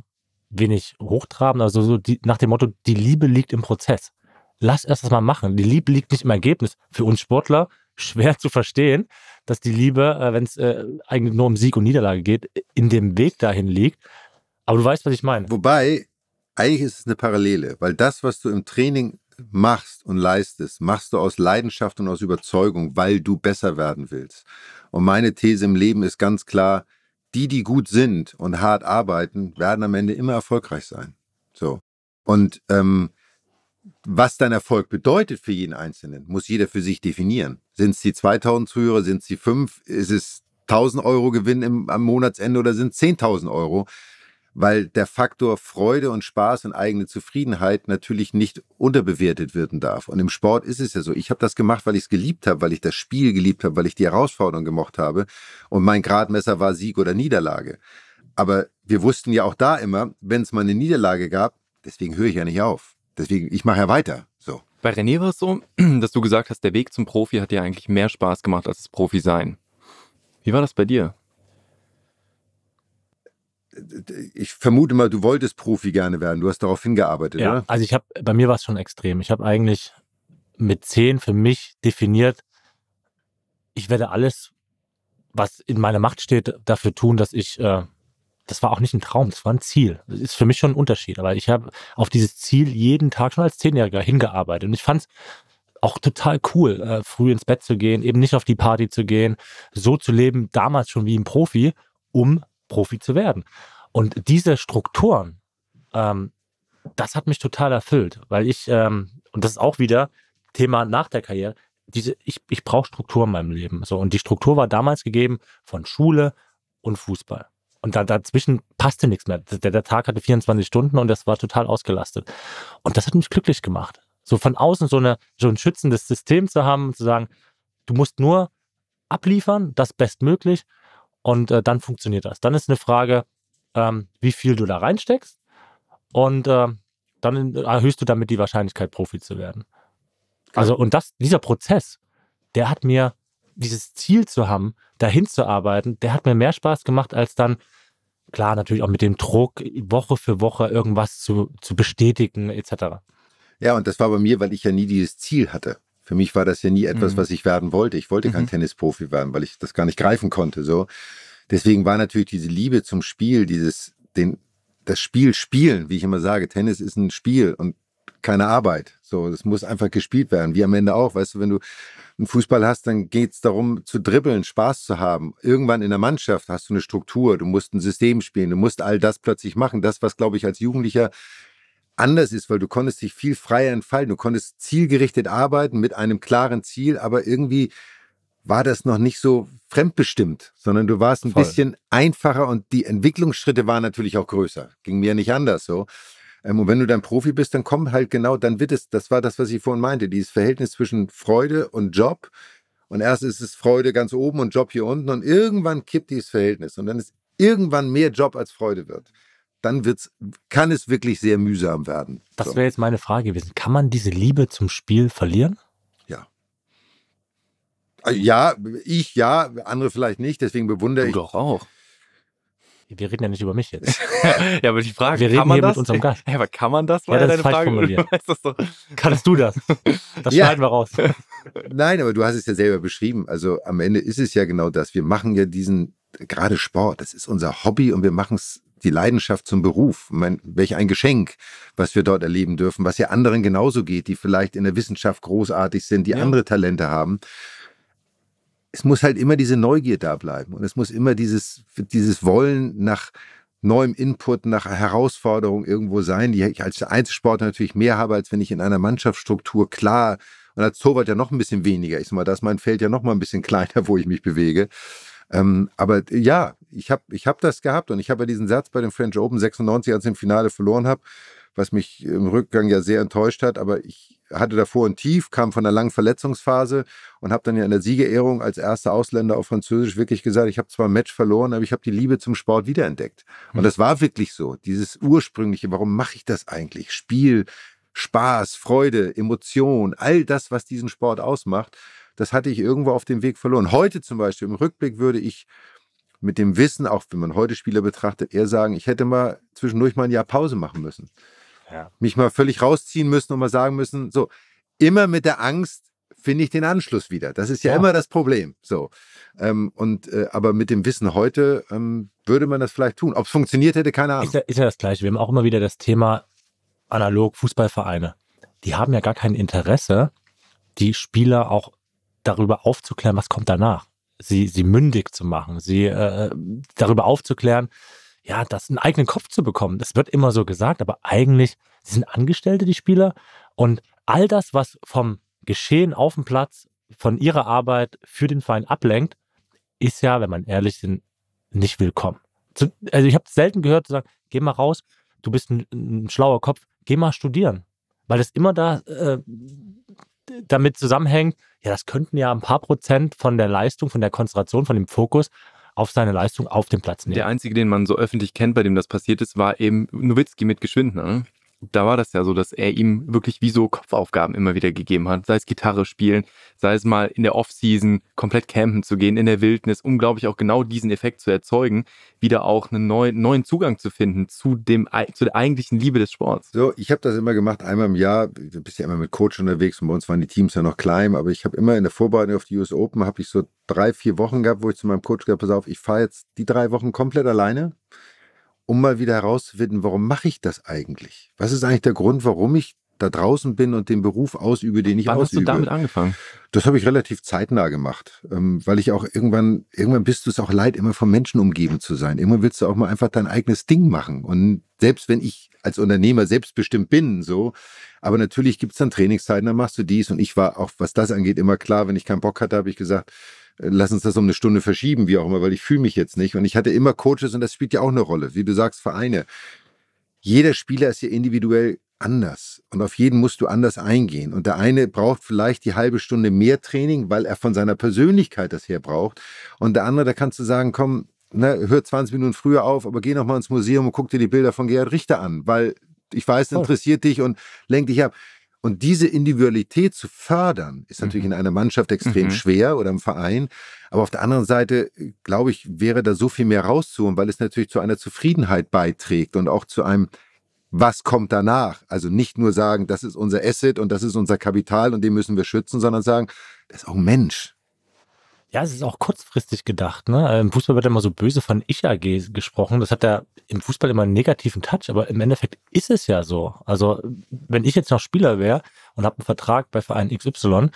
wenig hochtrabend, also so die, nach dem Motto, die Liebe liegt im Prozess. Lass erst das mal machen. Die Liebe liegt nicht im Ergebnis. Für uns Sportler schwer zu verstehen, dass die Liebe, äh, wenn es äh, eigentlich nur um Sieg und Niederlage geht, in dem Weg dahin liegt. Aber du weißt, was ich meine. Wobei, eigentlich ist es eine Parallele, weil das, was du im Training machst und leistest, machst du aus Leidenschaft und aus Überzeugung, weil du besser werden willst. Und meine These im Leben ist ganz klar, die, die gut sind und hart arbeiten, werden am Ende immer erfolgreich sein. So. Und ähm, was dein Erfolg bedeutet für jeden Einzelnen, muss jeder für sich definieren. Sind es die 2000 Zuhörer, sind es die 5, ist es 1000 Euro Gewinn im, am Monatsende oder sind es 10.000 Euro? Weil der Faktor Freude und Spaß und eigene Zufriedenheit natürlich nicht unterbewertet werden darf. Und im Sport ist es ja so. Ich habe das gemacht, weil ich es geliebt habe, weil ich das Spiel geliebt habe, weil ich die Herausforderung gemocht habe. Und mein Gradmesser war Sieg oder Niederlage. Aber wir wussten ja auch da immer, wenn es mal eine Niederlage gab, deswegen höre ich ja nicht auf Deswegen, ich mache ja weiter. So. Bei René war es so, dass du gesagt hast, der Weg zum Profi hat dir eigentlich mehr Spaß gemacht als das Profi sein. Wie war das bei dir? ich vermute mal, du wolltest Profi gerne werden. Du hast darauf hingearbeitet, ja, oder? Also ich habe, bei mir war es schon extrem. Ich habe eigentlich mit zehn für mich definiert, ich werde alles, was in meiner Macht steht, dafür tun, dass ich äh, das war auch nicht ein Traum, das war ein Ziel. Das ist für mich schon ein Unterschied. Aber ich habe auf dieses Ziel jeden Tag schon als Zehnjähriger hingearbeitet. Und ich fand es auch total cool, äh, früh ins Bett zu gehen, eben nicht auf die Party zu gehen, so zu leben, damals schon wie ein Profi, um Profi zu werden. Und diese Strukturen, ähm, das hat mich total erfüllt, weil ich, ähm, und das ist auch wieder Thema nach der Karriere, diese, ich, ich brauche Struktur in meinem Leben. So, und die Struktur war damals gegeben von Schule und Fußball. Und dann dazwischen passte nichts mehr. Der, der Tag hatte 24 Stunden und das war total ausgelastet. Und das hat mich glücklich gemacht. So von außen so, eine, so ein schützendes System zu haben und zu sagen, du musst nur abliefern, das bestmöglich und äh, dann funktioniert das. Dann ist eine Frage, ähm, wie viel du da reinsteckst und äh, dann erhöhst du damit die Wahrscheinlichkeit, Profi zu werden. Also und das, dieser Prozess, der hat mir dieses Ziel zu haben, dahin zu arbeiten, der hat mir mehr Spaß gemacht, als dann, klar, natürlich auch mit dem Druck, Woche für Woche irgendwas zu, zu bestätigen, etc. Ja, und das war bei mir, weil ich ja nie dieses Ziel hatte. Für mich war das ja nie etwas, mhm. was ich werden wollte. Ich wollte kein mhm. Tennisprofi werden, weil ich das gar nicht greifen konnte. So. Deswegen war natürlich diese Liebe zum Spiel, dieses, den, das Spiel spielen, wie ich immer sage. Tennis ist ein Spiel und keine Arbeit. So, es muss einfach gespielt werden. Wie am Ende auch, weißt du, wenn du einen Fußball hast, dann geht es darum, zu dribbeln, Spaß zu haben. Irgendwann in der Mannschaft hast du eine Struktur, du musst ein System spielen, du musst all das plötzlich machen. Das, was, glaube ich, als Jugendlicher anders ist, weil du konntest dich viel freier entfalten, du konntest zielgerichtet arbeiten mit einem klaren Ziel, aber irgendwie war das noch nicht so fremdbestimmt, sondern du warst ein Voll. bisschen einfacher und die Entwicklungsschritte waren natürlich auch größer. Ging mir nicht anders so. Ähm, und wenn du dann Profi bist, dann kommt halt genau, dann wird es, das war das, was ich vorhin meinte, dieses Verhältnis zwischen Freude und Job. Und erst ist es Freude ganz oben und Job hier unten und irgendwann kippt dieses Verhältnis und dann ist irgendwann mehr Job als Freude wird. Dann wird's, kann es wirklich sehr mühsam werden. Das so. wäre jetzt meine Frage gewesen. Kann man diese Liebe zum Spiel verlieren? Ja, ah, ich ja, andere vielleicht nicht, deswegen bewundere du ich. Doch auch. Wir reden ja nicht über mich jetzt. ja, aber die Frage, wir reden hier das? mit unserem Gast. Ja, aber kann man das? War ja, das ja ist falsch Frage. formuliert. Du Kannst du das? Das ja. schneiden wir raus. Nein, aber du hast es ja selber beschrieben. Also am Ende ist es ja genau das. Wir machen ja diesen, gerade Sport, das ist unser Hobby und wir machen es die Leidenschaft zum Beruf. Mein, welch ein Geschenk, was wir dort erleben dürfen, was ja anderen genauso geht, die vielleicht in der Wissenschaft großartig sind, die ja. andere Talente haben es muss halt immer diese Neugier da bleiben und es muss immer dieses, dieses Wollen nach neuem Input, nach Herausforderung irgendwo sein, die ich als Einzelsportler natürlich mehr habe, als wenn ich in einer Mannschaftsstruktur klar und als Torwart ja noch ein bisschen weniger. Ich sag mal, da ist mein Feld ja noch mal ein bisschen kleiner, wo ich mich bewege. Ähm, aber ja, ich habe ich hab das gehabt und ich habe ja diesen Satz bei dem French Open 96, als ich im Finale verloren habe, was mich im Rückgang ja sehr enttäuscht hat. Aber ich hatte davor ein Tief, kam von einer langen Verletzungsphase und habe dann ja in der Siegerehrung als erster Ausländer auf Französisch wirklich gesagt, ich habe zwar ein Match verloren, aber ich habe die Liebe zum Sport wiederentdeckt. Und mhm. das war wirklich so. Dieses ursprüngliche, warum mache ich das eigentlich? Spiel, Spaß, Freude, Emotion, all das, was diesen Sport ausmacht, das hatte ich irgendwo auf dem Weg verloren. Heute zum Beispiel im Rückblick würde ich mit dem Wissen, auch wenn man heute Spieler betrachtet, eher sagen, ich hätte mal zwischendurch mal ein Jahr Pause machen müssen ja. mich mal völlig rausziehen müssen und mal sagen müssen, so, immer mit der Angst, finde ich den Anschluss wieder. Das ist ja, ja. immer das Problem. So. Ähm, und, äh, aber mit dem Wissen heute ähm, würde man das vielleicht tun. Ob es funktioniert hätte, keine Ahnung. Ist ja, ist ja das Gleiche. Wir haben auch immer wieder das Thema analog Fußballvereine. Die haben ja gar kein Interesse, die Spieler auch darüber aufzuklären, was kommt danach. Sie, sie mündig zu machen, sie äh, äh darüber aufzuklären, ja, das einen eigenen Kopf zu bekommen. Das wird immer so gesagt, aber eigentlich sind Angestellte, die Spieler. Und all das, was vom Geschehen auf dem Platz, von ihrer Arbeit für den Verein ablenkt, ist ja, wenn man ehrlich ist, nicht willkommen. Also ich habe selten gehört, zu sagen, geh mal raus, du bist ein, ein, schlauer Kopf, geh mal studieren. Weil es immer da äh, damit zusammenhängt, ja, das könnten ja ein paar Prozent von der Leistung, von der Konzentration, von dem Fokus auf seine Leistung auf dem Platz nehmen. Der einzige, den man so öffentlich kennt, bei dem das passiert ist, war eben Nowitzki mit Geschwind. Ne? da war das ja so, dass er ihm wirklich wie so Kopfaufgaben immer wieder gegeben hat. Sei es Gitarre spielen, sei es mal in der Off-Season komplett campen zu gehen, in der Wildnis, um, glaube ich, auch genau diesen Effekt zu erzeugen, wieder auch einen neuen, neuen Zugang zu finden zu, dem, zu der eigentlichen Liebe des Sports. So, ich habe das immer gemacht, einmal im Jahr, du bist ja immer mit Coach unterwegs und bei uns waren die Teams ja noch klein, aber ich habe immer in der Vorbereitung auf die US Open, habe ich so drei, vier Wochen gehabt, wo ich zu meinem Coach gesagt habe, pass auf, ich fahre jetzt die drei Wochen komplett alleine um mal wieder herauszufinden, warum mache ich das eigentlich? Was ist eigentlich der Grund, warum ich da draußen bin und den Beruf ausübe, den ich Wann ausübe. Wann hast du damit angefangen? Das habe ich relativ zeitnah gemacht, ähm, weil ich auch irgendwann, irgendwann bist du es auch leid, immer von Menschen umgeben zu sein. Irgendwann willst du auch mal einfach dein eigenes Ding machen. Und selbst wenn ich als Unternehmer selbstbestimmt bin, so, aber natürlich gibt es dann Trainingszeiten, dann machst du dies. Und ich war auch, was das angeht, immer klar, wenn ich keinen Bock hatte, habe ich gesagt, lass uns das um eine Stunde verschieben, wie auch immer, weil ich fühle mich jetzt nicht. Und ich hatte immer Coaches und das spielt ja auch eine Rolle. Wie du sagst, Vereine. Jeder Spieler ist ja individuell anders und auf jeden musst du anders eingehen. Und der eine braucht vielleicht die halbe Stunde mehr Training, weil er von seiner Persönlichkeit das her braucht. Und der andere, da kannst du sagen, komm, ne, hör 20 Minuten früher auf, aber geh nochmal ins Museum und guck dir die Bilder von Gerhard Richter an, weil ich weiß, interessiert dich und lenk dich ab. Und diese Individualität zu fördern, ist natürlich mhm. in einer Mannschaft extrem mhm. schwer oder im Verein. Aber auf der anderen Seite, glaube ich, wäre da so viel mehr rauszuholen, weil es natürlich zu einer Zufriedenheit beiträgt und auch zu einem, was kommt danach? Also nicht nur sagen, das ist unser Asset und das ist unser Kapital und den müssen wir schützen, sondern sagen, das ist auch ein Mensch. Ja, es ist auch kurzfristig gedacht. Ne? Äh, Im Fußball wird immer so böse von Ich-AG gesprochen. Das hat ja im Fußball immer einen negativen Touch, aber im Endeffekt ist es ja so. Also, wenn ich jetzt noch Spieler wäre und habe einen Vertrag bei Verein XY,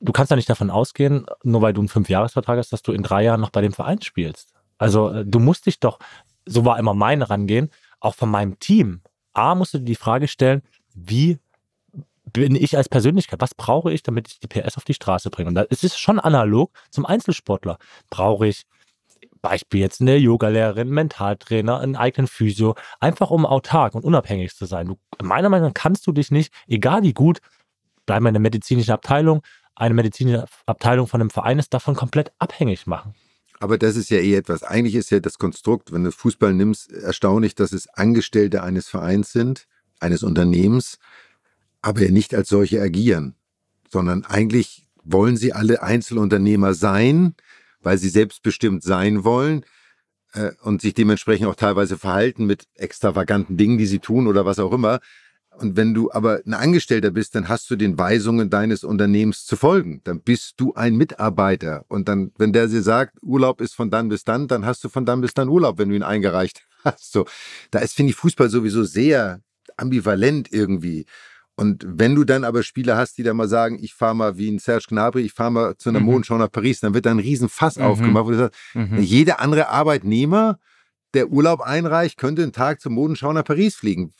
du kannst ja nicht davon ausgehen, nur weil du einen Fünfjahresvertrag hast, dass du in drei Jahren noch bei dem Verein spielst. Also, äh, du musst dich doch, so war immer mein Rangehen, auch von meinem Team. A, musst du dir die Frage stellen, wie bin ich als Persönlichkeit? Was brauche ich, damit ich die PS auf die Straße bringe? Und es ist schon analog zum Einzelsportler. Brauche ich Beispiel jetzt eine Yogalehrerin, Mentaltrainer, einen eigenen Physio, einfach um autark und unabhängig zu sein. Du, meiner Meinung nach kannst du dich nicht, egal wie gut, bleib mal in der medizinischen Abteilung, eine medizinische Abteilung von einem Verein ist davon komplett abhängig machen. Aber das ist ja eh etwas. Eigentlich ist ja das Konstrukt, wenn du Fußball nimmst, erstaunlich, dass es Angestellte eines Vereins sind, eines Unternehmens, aber nicht als solche agieren, sondern eigentlich wollen sie alle Einzelunternehmer sein, weil sie selbstbestimmt sein wollen äh, und sich dementsprechend auch teilweise verhalten mit extravaganten Dingen, die sie tun oder was auch immer. Und wenn du aber ein Angestellter bist, dann hast du den Weisungen deines Unternehmens zu folgen. Dann bist du ein Mitarbeiter. Und dann, wenn der dir sagt, Urlaub ist von dann bis dann, dann hast du von dann bis dann Urlaub, wenn du ihn eingereicht hast. So, da ist, finde ich, Fußball sowieso sehr ambivalent irgendwie. Und wenn du dann aber Spieler hast, die dann mal sagen, ich fahre mal wie ein Serge Gnabry, ich fahre mal zu einer mhm. Modenschau nach Paris, dann wird da ein Riesenfass mhm. aufgemacht, wo du sagst, mhm. jeder andere Arbeitnehmer, der Urlaub einreicht, könnte einen Tag zur Modenschau nach Paris fliegen.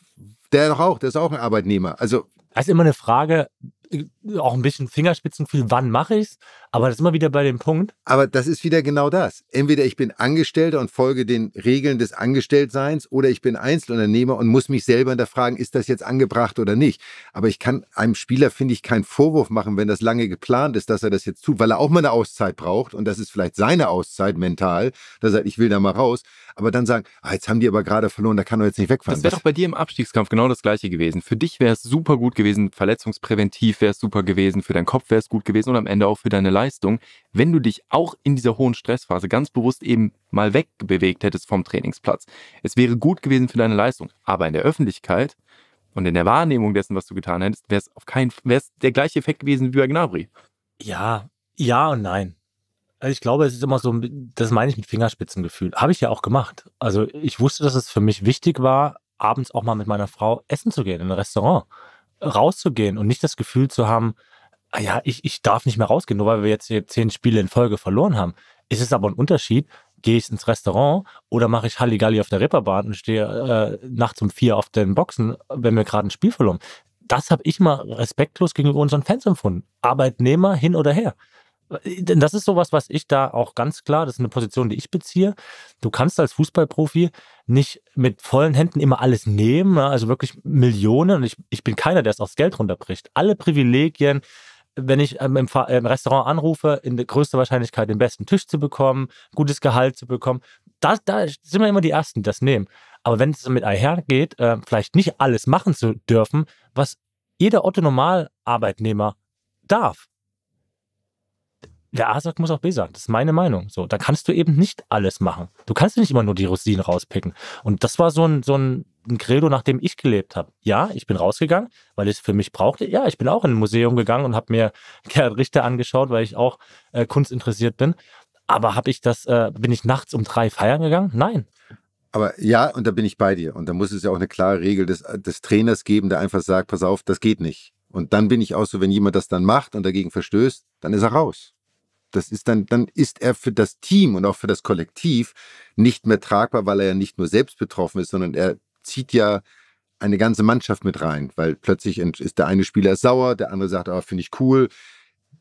Der doch auch, der ist auch ein Arbeitnehmer. Also das ist immer eine Frage, äh, auch ein bisschen Fingerspitzengefühl, wann mache ich es, aber das ist immer wieder bei dem Punkt. Aber das ist wieder genau das. Entweder ich bin Angestellter und folge den Regeln des Angestelltseins oder ich bin Einzelunternehmer und muss mich selber hinterfragen, ist das jetzt angebracht oder nicht. Aber ich kann einem Spieler, finde ich, keinen Vorwurf machen, wenn das lange geplant ist, dass er das jetzt tut, weil er auch mal eine Auszeit braucht und das ist vielleicht seine Auszeit mental, dass er ich will da mal raus, aber dann sagen, ah, jetzt haben die aber gerade verloren, da kann er jetzt nicht wegfahren. Das wäre doch bei dir im Abstiegskampf genau das gleiche gewesen. Für dich wäre es super gut gewesen, verletzungspräventiv wäre es super super gewesen, für deinen Kopf wäre es gut gewesen und am Ende auch für deine Leistung, wenn du dich auch in dieser hohen Stressphase ganz bewusst eben mal wegbewegt hättest vom Trainingsplatz. Es wäre gut gewesen für deine Leistung, aber in der Öffentlichkeit und in der Wahrnehmung dessen, was du getan hättest, wäre es auf keinen wäre es der gleiche Effekt gewesen wie bei Gnabry. Ja, ja und nein. Also ich glaube, es ist immer so, das meine ich mit Fingerspitzengefühl. Habe ich ja auch gemacht. Also ich wusste, dass es für mich wichtig war, abends auch mal mit meiner Frau essen zu gehen in ein Restaurant rauszugehen und nicht das Gefühl zu haben, ah ja, ich, ich darf nicht mehr rausgehen, nur weil wir jetzt hier zehn Spiele in Folge verloren haben. Es ist aber ein Unterschied, gehe ich ins Restaurant oder mache ich Halligalli auf der Ripperbahn und stehe äh, nachts um vier auf den Boxen, wenn wir gerade ein Spiel verloren. Das habe ich mal respektlos gegenüber unseren Fans empfunden. Arbeitnehmer hin oder her. Äh, das ist sowas, was ich da auch ganz klar, das ist eine Position, die ich beziehe. Du kannst als Fußballprofi nicht mit vollen Händen immer alles nehmen, ne? also wirklich Millionen. Und ich, ich bin keiner, der es aufs Geld runterbricht. Alle Privilegien, wenn ich ähm, im, im Restaurant anrufe, in der größten Wahrscheinlichkeit den besten Tisch zu bekommen, gutes Gehalt zu bekommen. Da, da sind wir immer die Ersten, die das nehmen. Aber wenn es damit einhergeht, äh, vielleicht nicht alles machen zu dürfen, was jeder Otto Normal-Arbeitnehmer darf, Wer A sagt, muss auch B sagen. Das ist meine Meinung. So, da kannst du eben nicht alles machen. Du kannst nicht immer nur die Rosinen rauspicken. Und das war so ein, so ein, ein Credo, nach dem ich gelebt habe. Ja, ich bin rausgegangen, weil ich es für mich brauchte. Ja, ich bin auch in ein Museum gegangen und habe mir Gerhard Richter angeschaut, weil ich auch äh, kunstinteressiert bin. Aber habe ich das, äh, bin ich nachts um drei feiern gegangen? Nein. Aber ja, und da bin ich bei dir. Und da muss es ja auch eine klare Regel des, äh, des Trainers geben, der einfach sagt, pass auf, das geht nicht. Und dann bin ich auch so, wenn jemand das dann macht und dagegen verstößt, dann ist er raus. Das ist dann, dann ist er für das Team und auch für das Kollektiv nicht mehr tragbar, weil er ja nicht nur selbst betroffen ist, sondern er zieht ja eine ganze Mannschaft mit rein, weil plötzlich ist der eine Spieler sauer, der andere sagt, aber ah, finde ich cool.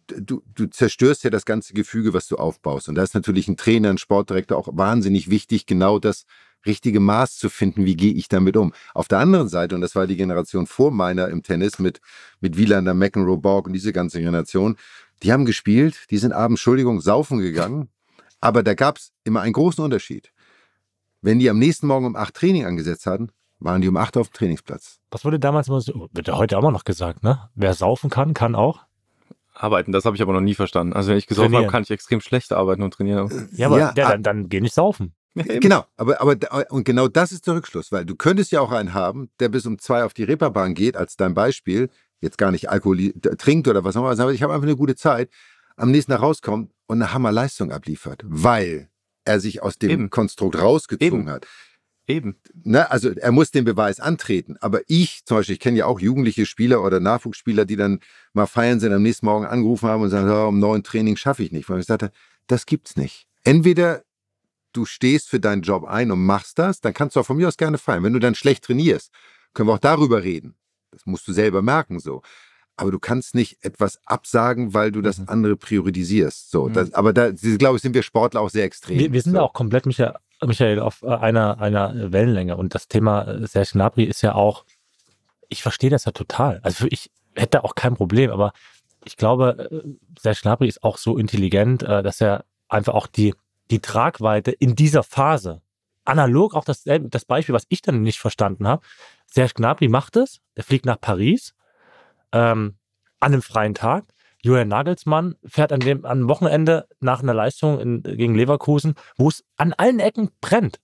Du, du zerstörst ja das ganze Gefüge, was du aufbaust. Und da ist natürlich ein Trainer, ein Sportdirektor auch wahnsinnig wichtig, genau das richtige Maß zu finden, wie gehe ich damit um. Auf der anderen Seite, und das war die Generation vor meiner im Tennis mit, mit Wielander, McEnroe, Borg und diese ganze Generation, die haben gespielt, die sind abends, Entschuldigung, saufen gegangen. Aber da gab es immer einen großen Unterschied. Wenn die am nächsten Morgen um acht Training angesetzt hatten, waren die um acht auf dem Trainingsplatz. Was wurde damals immer so, wird ja heute auch immer noch gesagt, ne? Wer saufen kann, kann auch. Arbeiten, das habe ich aber noch nie verstanden. Also wenn ich gesoffen habe, kann ich extrem schlecht arbeiten und trainieren. Ja, aber ja, der, ah. dann, dann geh nicht saufen. Genau, aber, aber und genau das ist der Rückschluss, weil du könntest ja auch einen haben, der bis um zwei auf die Reeperbahn geht, als dein Beispiel, jetzt gar nicht Alkohol trinkt oder was auch immer, sondern ich habe einfach eine gute Zeit, am nächsten Tag rauskommt und eine Hammerleistung abliefert, weil er sich aus dem Eben. Konstrukt rausgezogen Eben. hat. Eben. Na, ne, also er muss den Beweis antreten. Aber ich zum Beispiel, ich kenne ja auch jugendliche Spieler oder Nachwuchsspieler, die dann mal feiern sind, am nächsten Morgen angerufen haben und sagen, oh, um neuen Training schaffe ich nicht. Weil ich sagte, das gibt's nicht. Entweder du stehst für deinen Job ein und machst das, dann kannst du auch von mir aus gerne feiern. Wenn du dann schlecht trainierst, können wir auch darüber reden. Das musst du selber merken so. Aber du kannst nicht etwas absagen, weil du das mhm. andere priorisierst. So, mhm. das, aber da, glaube ich, sind wir Sportler auch sehr extrem. Wir, wir sind so. auch komplett, Michael, Michael, auf äh, einer, einer äh, Wellenlänge. Und das Thema äh, Serge Gnabry ist ja auch, ich verstehe das ja total. Also ich hätte auch kein Problem, aber ich glaube, Serge Gnabry ist auch so intelligent, dass er einfach auch die, die Tragweite in dieser Phase, analog auch das, das Beispiel, was ich dann nicht verstanden habe, Serge Gnabry macht es, der fliegt nach Paris ähm, an einem freien Tag. Julian Nagelsmann fährt an dem an Wochenende nach einer Leistung in, gegen Leverkusen, wo es an allen Ecken brennt.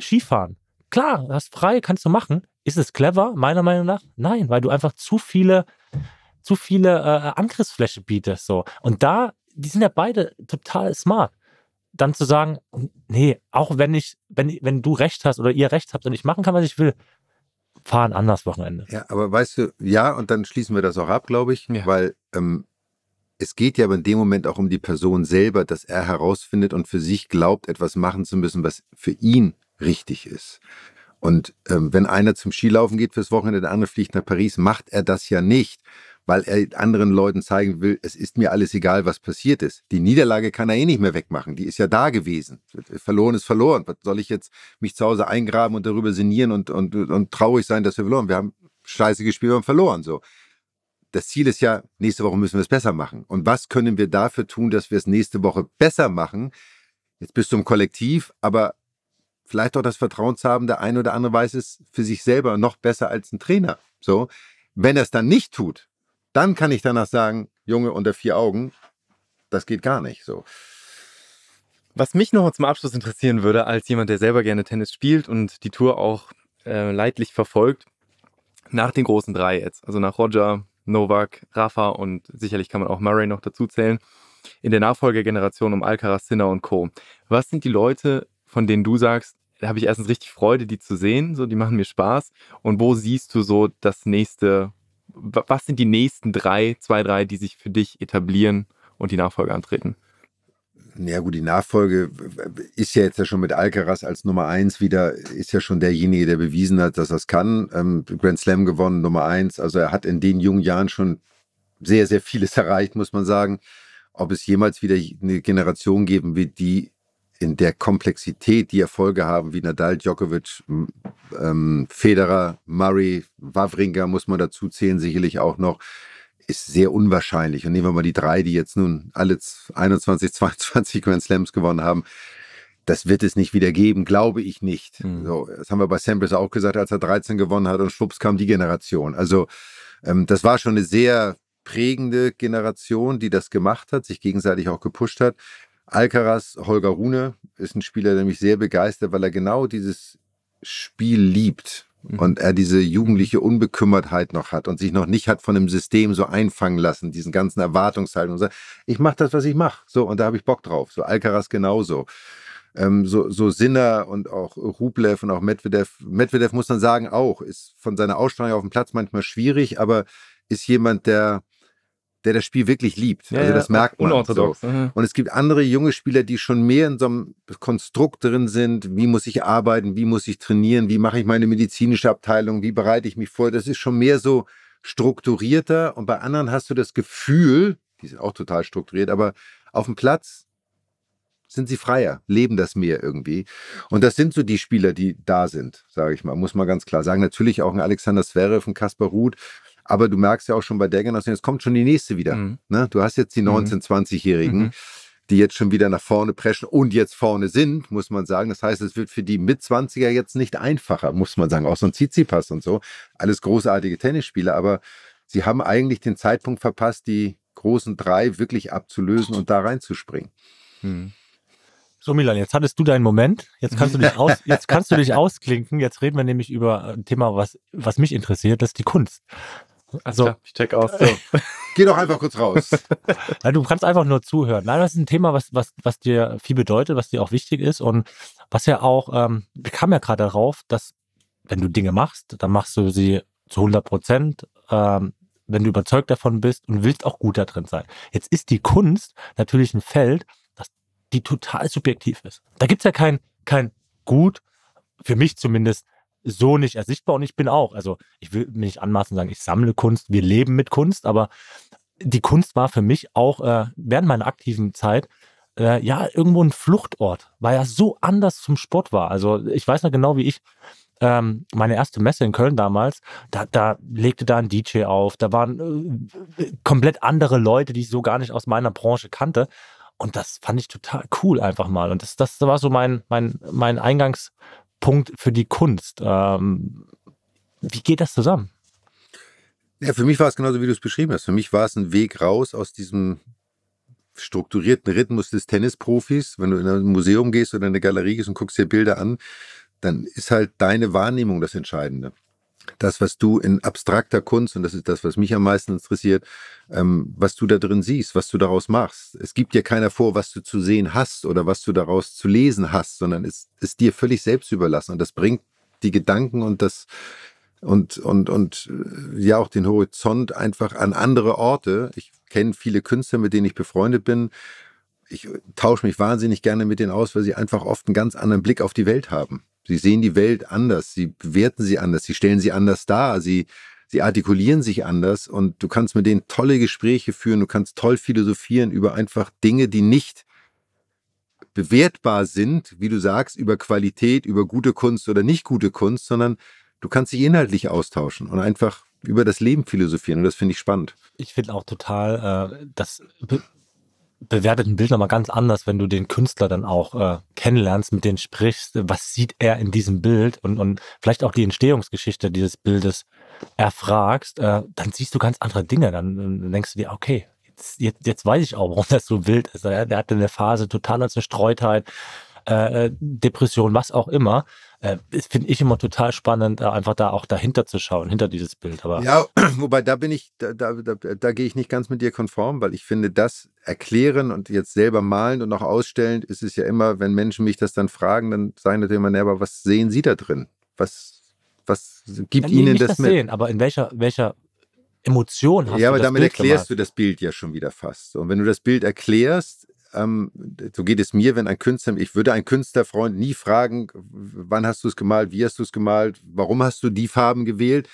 Skifahren. Klar, hast frei, kannst du machen. Ist es clever, meiner Meinung nach? Nein, weil du einfach zu viele, zu viele äh, Angriffsfläche bietest. So. Und da, die sind ja beide total smart. Dann zu sagen, nee, auch wenn ich, wenn, wenn du recht hast oder ihr recht habt und ich machen kann, was ich will, fahren an das Wochenende. Ja, aber weißt du, ja, und dann schließen wir das auch ab, glaube ich, ja. weil ähm, es geht ja aber in dem Moment auch um die Person selber, dass er herausfindet und für sich glaubt, etwas machen zu müssen, was für ihn richtig ist. Und ähm, wenn einer zum Skilaufen geht fürs Wochenende, der andere fliegt nach Paris, macht er das ja nicht, weil er anderen Leuten zeigen will, es ist mir alles egal, was passiert ist. Die Niederlage kann er eh nicht mehr wegmachen. Die ist ja da gewesen. Verloren ist verloren. Was soll ich jetzt mich zu Hause eingraben und darüber sinnieren und, und, und traurig sein, dass wir verloren? Wir haben scheiße gespielt, wir haben verloren. So. Das Ziel ist ja, nächste Woche müssen wir es besser machen. Und was können wir dafür tun, dass wir es nächste Woche besser machen? Jetzt bist du im Kollektiv, aber vielleicht auch das Vertrauen zu haben, der eine oder andere weiß es für sich selber noch besser als ein Trainer. So. Wenn er es dann nicht tut, dann kann ich danach sagen, Junge unter vier Augen, das geht gar nicht so. Was mich noch zum Abschluss interessieren würde, als jemand, der selber gerne Tennis spielt und die Tour auch äh, leidlich verfolgt, nach den großen drei jetzt, also nach Roger, Novak, Rafa und sicherlich kann man auch Murray noch dazu zählen, in der Nachfolgegeneration um Alcaraz, Sinner und Co. Was sind die Leute, von denen du sagst, da habe ich erstens richtig Freude, die zu sehen, so die machen mir Spaß und wo siehst du so das nächste was sind die nächsten drei, zwei, drei, die sich für dich etablieren und die Nachfolge antreten? Ja gut, die Nachfolge ist ja jetzt ja schon mit Alcaraz als Nummer eins wieder, ist ja schon derjenige, der bewiesen hat, dass er es kann. Ähm, Grand Slam gewonnen, Nummer eins. Also er hat in den jungen Jahren schon sehr, sehr vieles erreicht, muss man sagen. Ob es jemals wieder eine Generation geben wird, die in der Komplexität die Erfolge haben wie Nadal, Djokovic, ähm, Federer, Murray, Wawrinka muss man dazu zählen, sicherlich auch noch, ist sehr unwahrscheinlich. Und nehmen wir mal die drei, die jetzt nun alle 21, 22 Grand Slams gewonnen haben. Das wird es nicht wieder geben, glaube ich nicht. Mhm. So, das haben wir bei Samples auch gesagt, als er 13 gewonnen hat und schwupps kam die Generation. Also ähm, das war schon eine sehr prägende Generation, die das gemacht hat, sich gegenseitig auch gepusht hat. Alcaraz, Holger Rune ist ein Spieler, der mich sehr begeistert, weil er genau dieses Spiel liebt mhm. und er diese jugendliche Unbekümmertheit noch hat und sich noch nicht hat von dem System so einfangen lassen, diesen ganzen Erwartungshaltung und ich mache das, was ich mache, so und da habe ich Bock drauf. So Alcaraz genauso. Ähm, so, so Sinner und auch Rublev und auch Medvedev. Medvedev muss man sagen auch, ist von seiner Ausstrahlung auf dem Platz manchmal schwierig, aber ist jemand, der der das Spiel wirklich liebt. Ja, also das merkt man. Unorthodox. So. Mhm. Und es gibt andere junge Spieler, die schon mehr in so einem Konstrukt drin sind. Wie muss ich arbeiten? Wie muss ich trainieren? Wie mache ich meine medizinische Abteilung? Wie bereite ich mich vor? Das ist schon mehr so strukturierter. Und bei anderen hast du das Gefühl, die sind auch total strukturiert, aber auf dem Platz sind sie freier, leben das mehr irgendwie. Und das sind so die Spieler, die da sind, sage ich mal, muss man ganz klar sagen. Natürlich auch ein Alexander Zverev, ein Kaspar Ruth, aber du merkst ja auch schon bei der Generation, es kommt schon die nächste wieder. Mhm. Ne? Du hast jetzt die 19-, mhm. 20-Jährigen. Mhm die jetzt schon wieder nach vorne preschen und jetzt vorne sind, muss man sagen. Das heißt, es wird für die 20er jetzt nicht einfacher, muss man sagen. Auch so ein Tsitsipas und so. Alles großartige Tennisspieler, aber sie haben eigentlich den Zeitpunkt verpasst, die großen drei wirklich abzulösen und da reinzuspringen. Hm. So, Milan, jetzt hattest du deinen Moment. Jetzt kannst du dich, aus, jetzt kannst du dich ausklinken. Jetzt reden wir nämlich über ein Thema, was, was mich interessiert, das ist die Kunst. Also, so. ich check aus. So. Geh doch einfach kurz raus. Weil du kannst einfach nur zuhören. Nein, das ist ein Thema, was, was, was dir viel bedeutet, was dir auch wichtig ist und was ja auch, ähm, wir kamen ja gerade darauf, dass wenn du Dinge machst, dann machst du sie zu 100 Prozent, ähm, wenn du überzeugt davon bist und willst auch gut da drin sein. Jetzt ist die Kunst natürlich ein Feld, das die total subjektiv ist. Da gibt es ja kein, kein gut, für mich zumindest so nicht ersichtbar und ich bin auch. Also ich will mich nicht anmaßen sagen, ich sammle Kunst, wir leben mit Kunst, aber die Kunst war für mich auch äh, während meiner aktiven Zeit äh, ja irgendwo ein Fluchtort, weil er so anders zum Sport war. Also ich weiß noch genau, wie ich ähm, meine erste Messe in Köln damals, da, da, legte da ein DJ auf, da waren äh, komplett andere Leute, die ich so gar nicht aus meiner Branche kannte. Und das fand ich total cool einfach mal. Und das, das war so mein, mein, mein Eingangs, Punkt für die Kunst. Ähm, wie geht das zusammen? Ja, für mich war es genauso, wie du es beschrieben hast. Für mich war es ein Weg raus aus diesem strukturierten Rhythmus des Tennisprofis. Wenn du in ein Museum gehst oder in eine Galerie gehst und guckst dir Bilder an, dann ist halt deine Wahrnehmung das Entscheidende das, was du in abstrakter Kunst, und das ist das, was mich am meisten interessiert, ähm, was du da drin siehst, was du daraus machst. Es gibt dir keiner vor, was du zu sehen hast oder was du daraus zu lesen hast, sondern es ist dir völlig selbst überlassen. Und das bringt die Gedanken und das und, und, und äh, ja auch den Horizont einfach an andere Orte. Ich kenne viele Künstler, mit denen ich befreundet bin. Ich tausche mich wahnsinnig gerne mit denen aus, weil sie einfach oft einen ganz anderen Blick auf die Welt haben. Sie sehen die Welt anders, sie bewerten sie anders, sie stellen sie anders dar, sie, sie artikulieren sich anders und du kannst mit denen tolle Gespräche führen, du kannst toll philosophieren über einfach Dinge, die nicht bewertbar sind, wie du sagst, über Qualität, über gute Kunst oder nicht gute Kunst, sondern du kannst dich inhaltlich austauschen und einfach über das Leben philosophieren und das finde ich spannend. Ich finde auch total, äh, das bewertet ein Bild nochmal ganz anders, wenn du den Künstler dann auch äh, kennenlernst, mit denen sprichst, was sieht er in diesem Bild und, und vielleicht auch die Entstehungsgeschichte dieses Bildes erfragst, äh, dann siehst du ganz andere Dinge. Dann, dann denkst du dir, okay, jetzt, jetzt, jetzt weiß ich auch, warum das so wild ist. Er, er hatte eine Phase totaler Zerstreutheit, äh, äh, Depression, was auch immer. Äh, das Finde ich immer total spannend, einfach da auch dahinter zu schauen, hinter dieses Bild. Aber ja, wobei da bin ich, da, da, da, da gehe ich nicht ganz mit dir konform, weil ich finde, das erklären und jetzt selber malen und auch ausstellend ist es ja immer, wenn Menschen mich das dann fragen, dann sagen natürlich immer, ne, aber was sehen Sie da drin? Was, was gibt ja, Ihnen das, das mit? Sehen, aber in welcher, welcher Emotion hast ja, du? Ja, aber damit Bild erklärst gemacht? du das Bild ja schon wieder fast. Und wenn du das Bild erklärst, ähm, so geht es mir, wenn ein Künstler, ich würde einen Künstlerfreund nie fragen, wann hast du es gemalt, wie hast du es gemalt, warum hast du die Farben gewählt,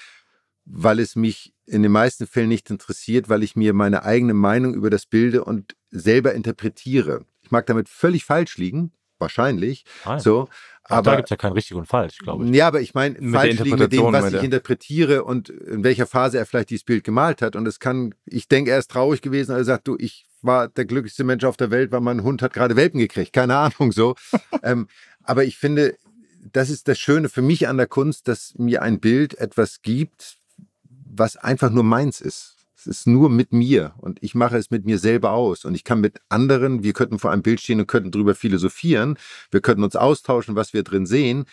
weil es mich in den meisten Fällen nicht interessiert, weil ich mir meine eigene Meinung über das bilde und selber interpretiere. Ich mag damit völlig falsch liegen, wahrscheinlich. Nein. Ah so, aber, da gibt es ja kein richtig und falsch, glaube ich. Ja, aber ich meine, falsch liegt mit dem, was ich interpretiere und in welcher Phase er vielleicht dieses Bild gemalt hat. Und es kann, ich denke, er ist traurig gewesen, als er sagt, du, ich war der glücklichste Mensch auf der Welt, weil mein Hund hat gerade Welpen gekriegt. Keine Ahnung so. ähm, aber ich finde, das ist das Schöne für mich an der Kunst, dass mir ein Bild etwas gibt, was einfach nur meins ist. Es ist nur mit mir und ich mache es mit mir selber aus. Und ich kann mit anderen, wir könnten vor einem Bild stehen und könnten drüber philosophieren. Wir könnten uns austauschen, was wir drin sehen.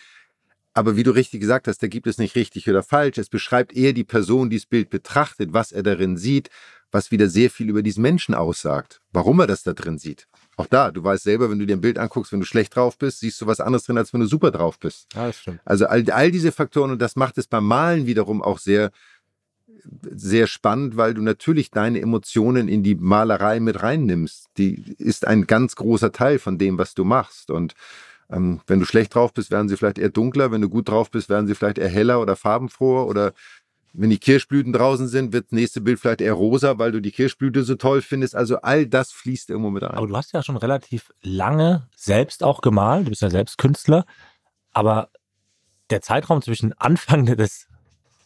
Aber wie du richtig gesagt hast, da gibt es nicht richtig oder falsch. Es beschreibt eher die Person, die das Bild betrachtet, was er darin sieht, was wieder sehr viel über diesen Menschen aussagt, warum er das da drin sieht. Auch da, du weißt selber, wenn du dir ein Bild anguckst, wenn du schlecht drauf bist, siehst du was anderes drin, als wenn du super drauf bist. Ja, das stimmt. Also all, all diese Faktoren und das macht es beim Malen wiederum auch sehr sehr spannend, weil du natürlich deine Emotionen in die Malerei mit reinnimmst. Die ist ein ganz großer Teil von dem, was du machst. Und ähm, wenn du schlecht drauf bist, werden sie vielleicht eher dunkler. Wenn du gut drauf bist, werden sie vielleicht eher heller oder farbenfroher. Oder wenn die Kirschblüten draußen sind, wird das nächste Bild vielleicht eher rosa, weil du die Kirschblüte so toll findest. Also all das fließt irgendwo mit ein. Aber du hast ja schon relativ lange selbst auch gemalt. Du bist ja selbst Künstler. Aber der Zeitraum zwischen Anfang des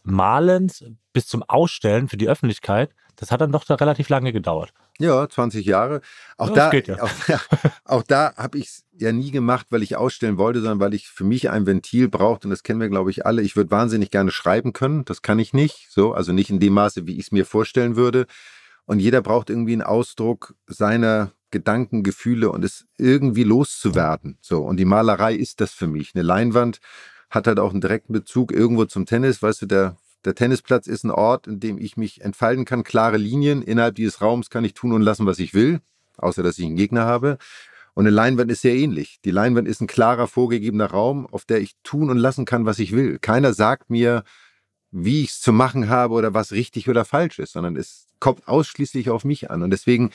Malens bis zum Ausstellen für die Öffentlichkeit, das hat dann doch da relativ lange gedauert. Ja, 20 Jahre. Auch ja, da, ja. auch, auch da habe ich es ja nie gemacht, weil ich ausstellen wollte, sondern weil ich für mich ein Ventil brauchte. Und das kennen wir, glaube ich, alle. Ich würde wahnsinnig gerne schreiben können. Das kann ich nicht. So, also nicht in dem Maße, wie ich es mir vorstellen würde. Und jeder braucht irgendwie einen Ausdruck seiner Gedanken, Gefühle und es irgendwie loszuwerden. So. Und die Malerei ist das für mich. Eine Leinwand hat halt auch einen direkten Bezug irgendwo zum Tennis. Weißt du, der, der Tennisplatz ist ein Ort, in dem ich mich entfalten kann. Klare Linien. Innerhalb dieses Raums kann ich tun und lassen, was ich will, außer dass ich einen Gegner habe. Und eine Leinwand ist sehr ähnlich. Die Leinwand ist ein klarer, vorgegebener Raum, auf der ich tun und lassen kann, was ich will. Keiner sagt mir, wie ich es zu machen habe oder was richtig oder falsch ist, sondern es kommt ausschließlich auf mich an. Und deswegen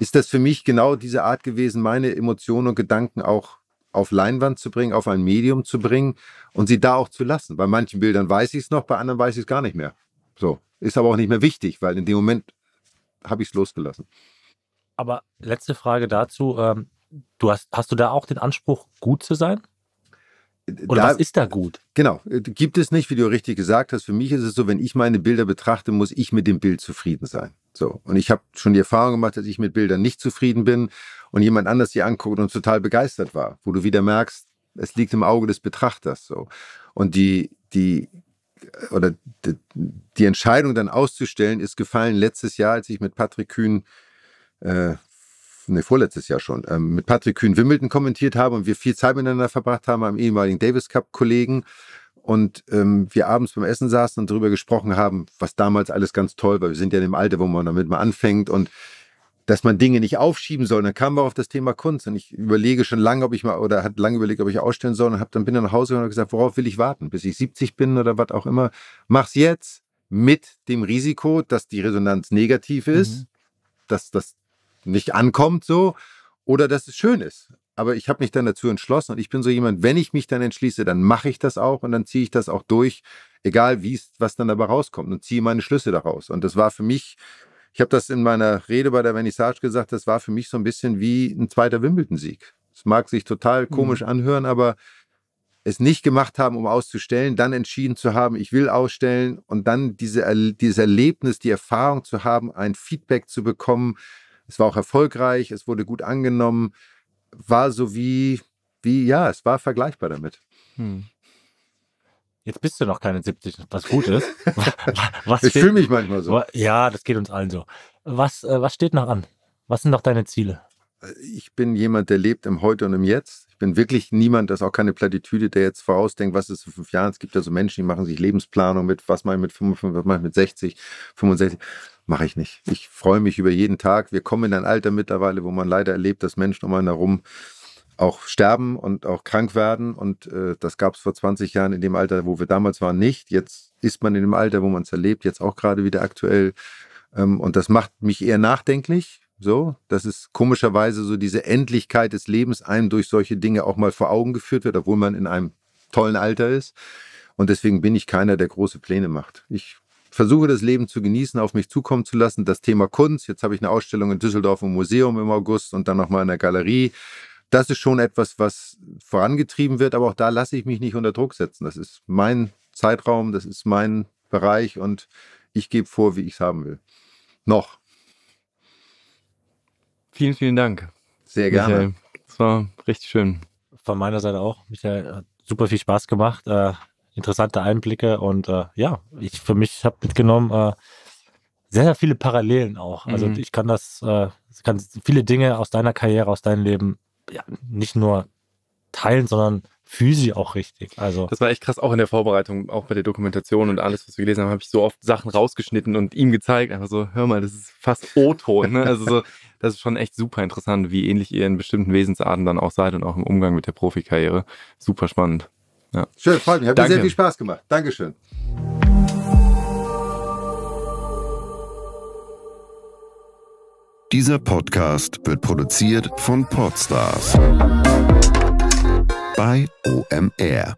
ist das für mich genau diese Art gewesen, meine Emotionen und Gedanken auch auf Leinwand zu bringen, auf ein Medium zu bringen und sie da auch zu lassen. Bei manchen Bildern weiß ich es noch, bei anderen weiß ich es gar nicht mehr. So. Ist aber auch nicht mehr wichtig, weil in dem Moment habe ich es losgelassen. Aber letzte Frage dazu. Ähm, du hast, hast du da auch den Anspruch, gut zu sein? Oder da, was ist da gut? Genau, äh, gibt es nicht, wie du richtig gesagt hast. Für mich ist es so, wenn ich meine Bilder betrachte, muss ich mit dem Bild zufrieden sein. So. Und ich habe schon die Erfahrung gemacht, dass ich mit Bildern nicht zufrieden bin und jemand anders sie anguckt und total begeistert war, wo du wieder merkst, es liegt im Auge des Betrachters so. Und die, die, oder die, die Entscheidung dann auszustellen ist gefallen letztes Jahr, als ich mit Patrick Kühn, äh, ne, vorletztes Jahr schon, ähm, mit Patrick Kühn Wimbledon kommentiert habe und wir viel Zeit miteinander verbracht haben, am ehemaligen Davis Cup Kollegen und ähm, wir abends beim Essen saßen und darüber gesprochen haben, was damals alles ganz toll war. Wir sind ja in dem Alter, wo man damit mal anfängt und dass man Dinge nicht aufschieben soll. Und dann kamen wir auf das Thema Kunst und ich überlege schon lange, ob ich mal oder hat lange überlegt, ob ich ausstellen soll und habe dann bin dann nach Hause gegangen und habe gesagt, worauf will ich warten, bis ich 70 bin oder was auch immer. Mach's jetzt mit dem Risiko, dass die Resonanz negativ ist, mhm. dass das nicht ankommt so oder dass es schön ist aber ich habe mich dann dazu entschlossen und ich bin so jemand, wenn ich mich dann entschließe, dann mache ich das auch und dann ziehe ich das auch durch, egal wie es, was dann dabei rauskommt und ziehe meine Schlüsse daraus. Und das war für mich, ich habe das in meiner Rede bei der Vernissage gesagt, das war für mich so ein bisschen wie ein zweiter Wimbledon-Sieg. Es mag sich total mhm. komisch mhm. anhören, aber es nicht gemacht haben, um auszustellen, dann entschieden zu haben, ich will ausstellen und dann diese, dieses Erlebnis, die Erfahrung zu haben, ein Feedback zu bekommen. Es war auch erfolgreich, es wurde gut angenommen war so wie, wie, ja, es war vergleichbar damit. Hm. Jetzt bist du noch keine 70, was gut ist. Was ich fühle mich manchmal so. Ja, das geht uns allen so. Was, äh, was steht noch an? Was sind noch deine Ziele? Ich bin jemand, der lebt im Heute und im Jetzt. Ich bin wirklich niemand, das ist auch keine Plattitüde, der jetzt vorausdenkt, was ist in fünf Jahren. Es gibt ja so Menschen, die machen sich Lebensplanung mit, was mache ich mit 55, was mache ich mit 60, 65 mache ich nicht. Ich freue mich über jeden Tag. Wir kommen in ein Alter mittlerweile, wo man leider erlebt, dass Menschen um einen herum auch sterben und auch krank werden. Und äh, das gab es vor 20 Jahren in dem Alter, wo wir damals waren, nicht. Jetzt ist man in dem Alter, wo man es erlebt, jetzt auch gerade wieder aktuell. Ähm, und das macht mich eher nachdenklich. So, dass es komischerweise so diese Endlichkeit des Lebens einem durch solche Dinge auch mal vor Augen geführt wird, obwohl man in einem tollen Alter ist. Und deswegen bin ich keiner, der große Pläne macht. Ich versuche das Leben zu genießen, auf mich zukommen zu lassen. Das Thema Kunst, jetzt habe ich eine Ausstellung in Düsseldorf im Museum im August und dann nochmal in der Galerie. Das ist schon etwas, was vorangetrieben wird, aber auch da lasse ich mich nicht unter Druck setzen. Das ist mein Zeitraum, das ist mein Bereich und ich gebe vor, wie ich es haben will. Noch. Vielen, vielen Dank. Sehr gerne. Michael, das war richtig schön. Von meiner Seite auch. Michael, super viel Spaß gemacht. Äh, interessante Einblicke und äh, ja, ich für mich habe mitgenommen äh, sehr, sehr viele Parallelen auch. Also mhm. ich kann das, äh, kann viele Dinge aus deiner Karriere, aus deinem Leben ja, nicht nur teilen, sondern physisch auch richtig. Also das war echt krass, auch in der Vorbereitung, auch bei der Dokumentation und alles, was wir gelesen haben, habe ich so oft Sachen rausgeschnitten und ihm gezeigt. Einfach so, hör mal, das ist fast O-Ton. Ne? Also so, das ist schon echt super interessant, wie ähnlich ihr in bestimmten Wesensarten dann auch seid und auch im Umgang mit der Profikarriere. Super spannend. Ja. Schön, freut mich. Hat Danke. mir sehr viel Spaß gemacht. Dankeschön. Dieser Podcast wird produziert von Podstars bei OMR.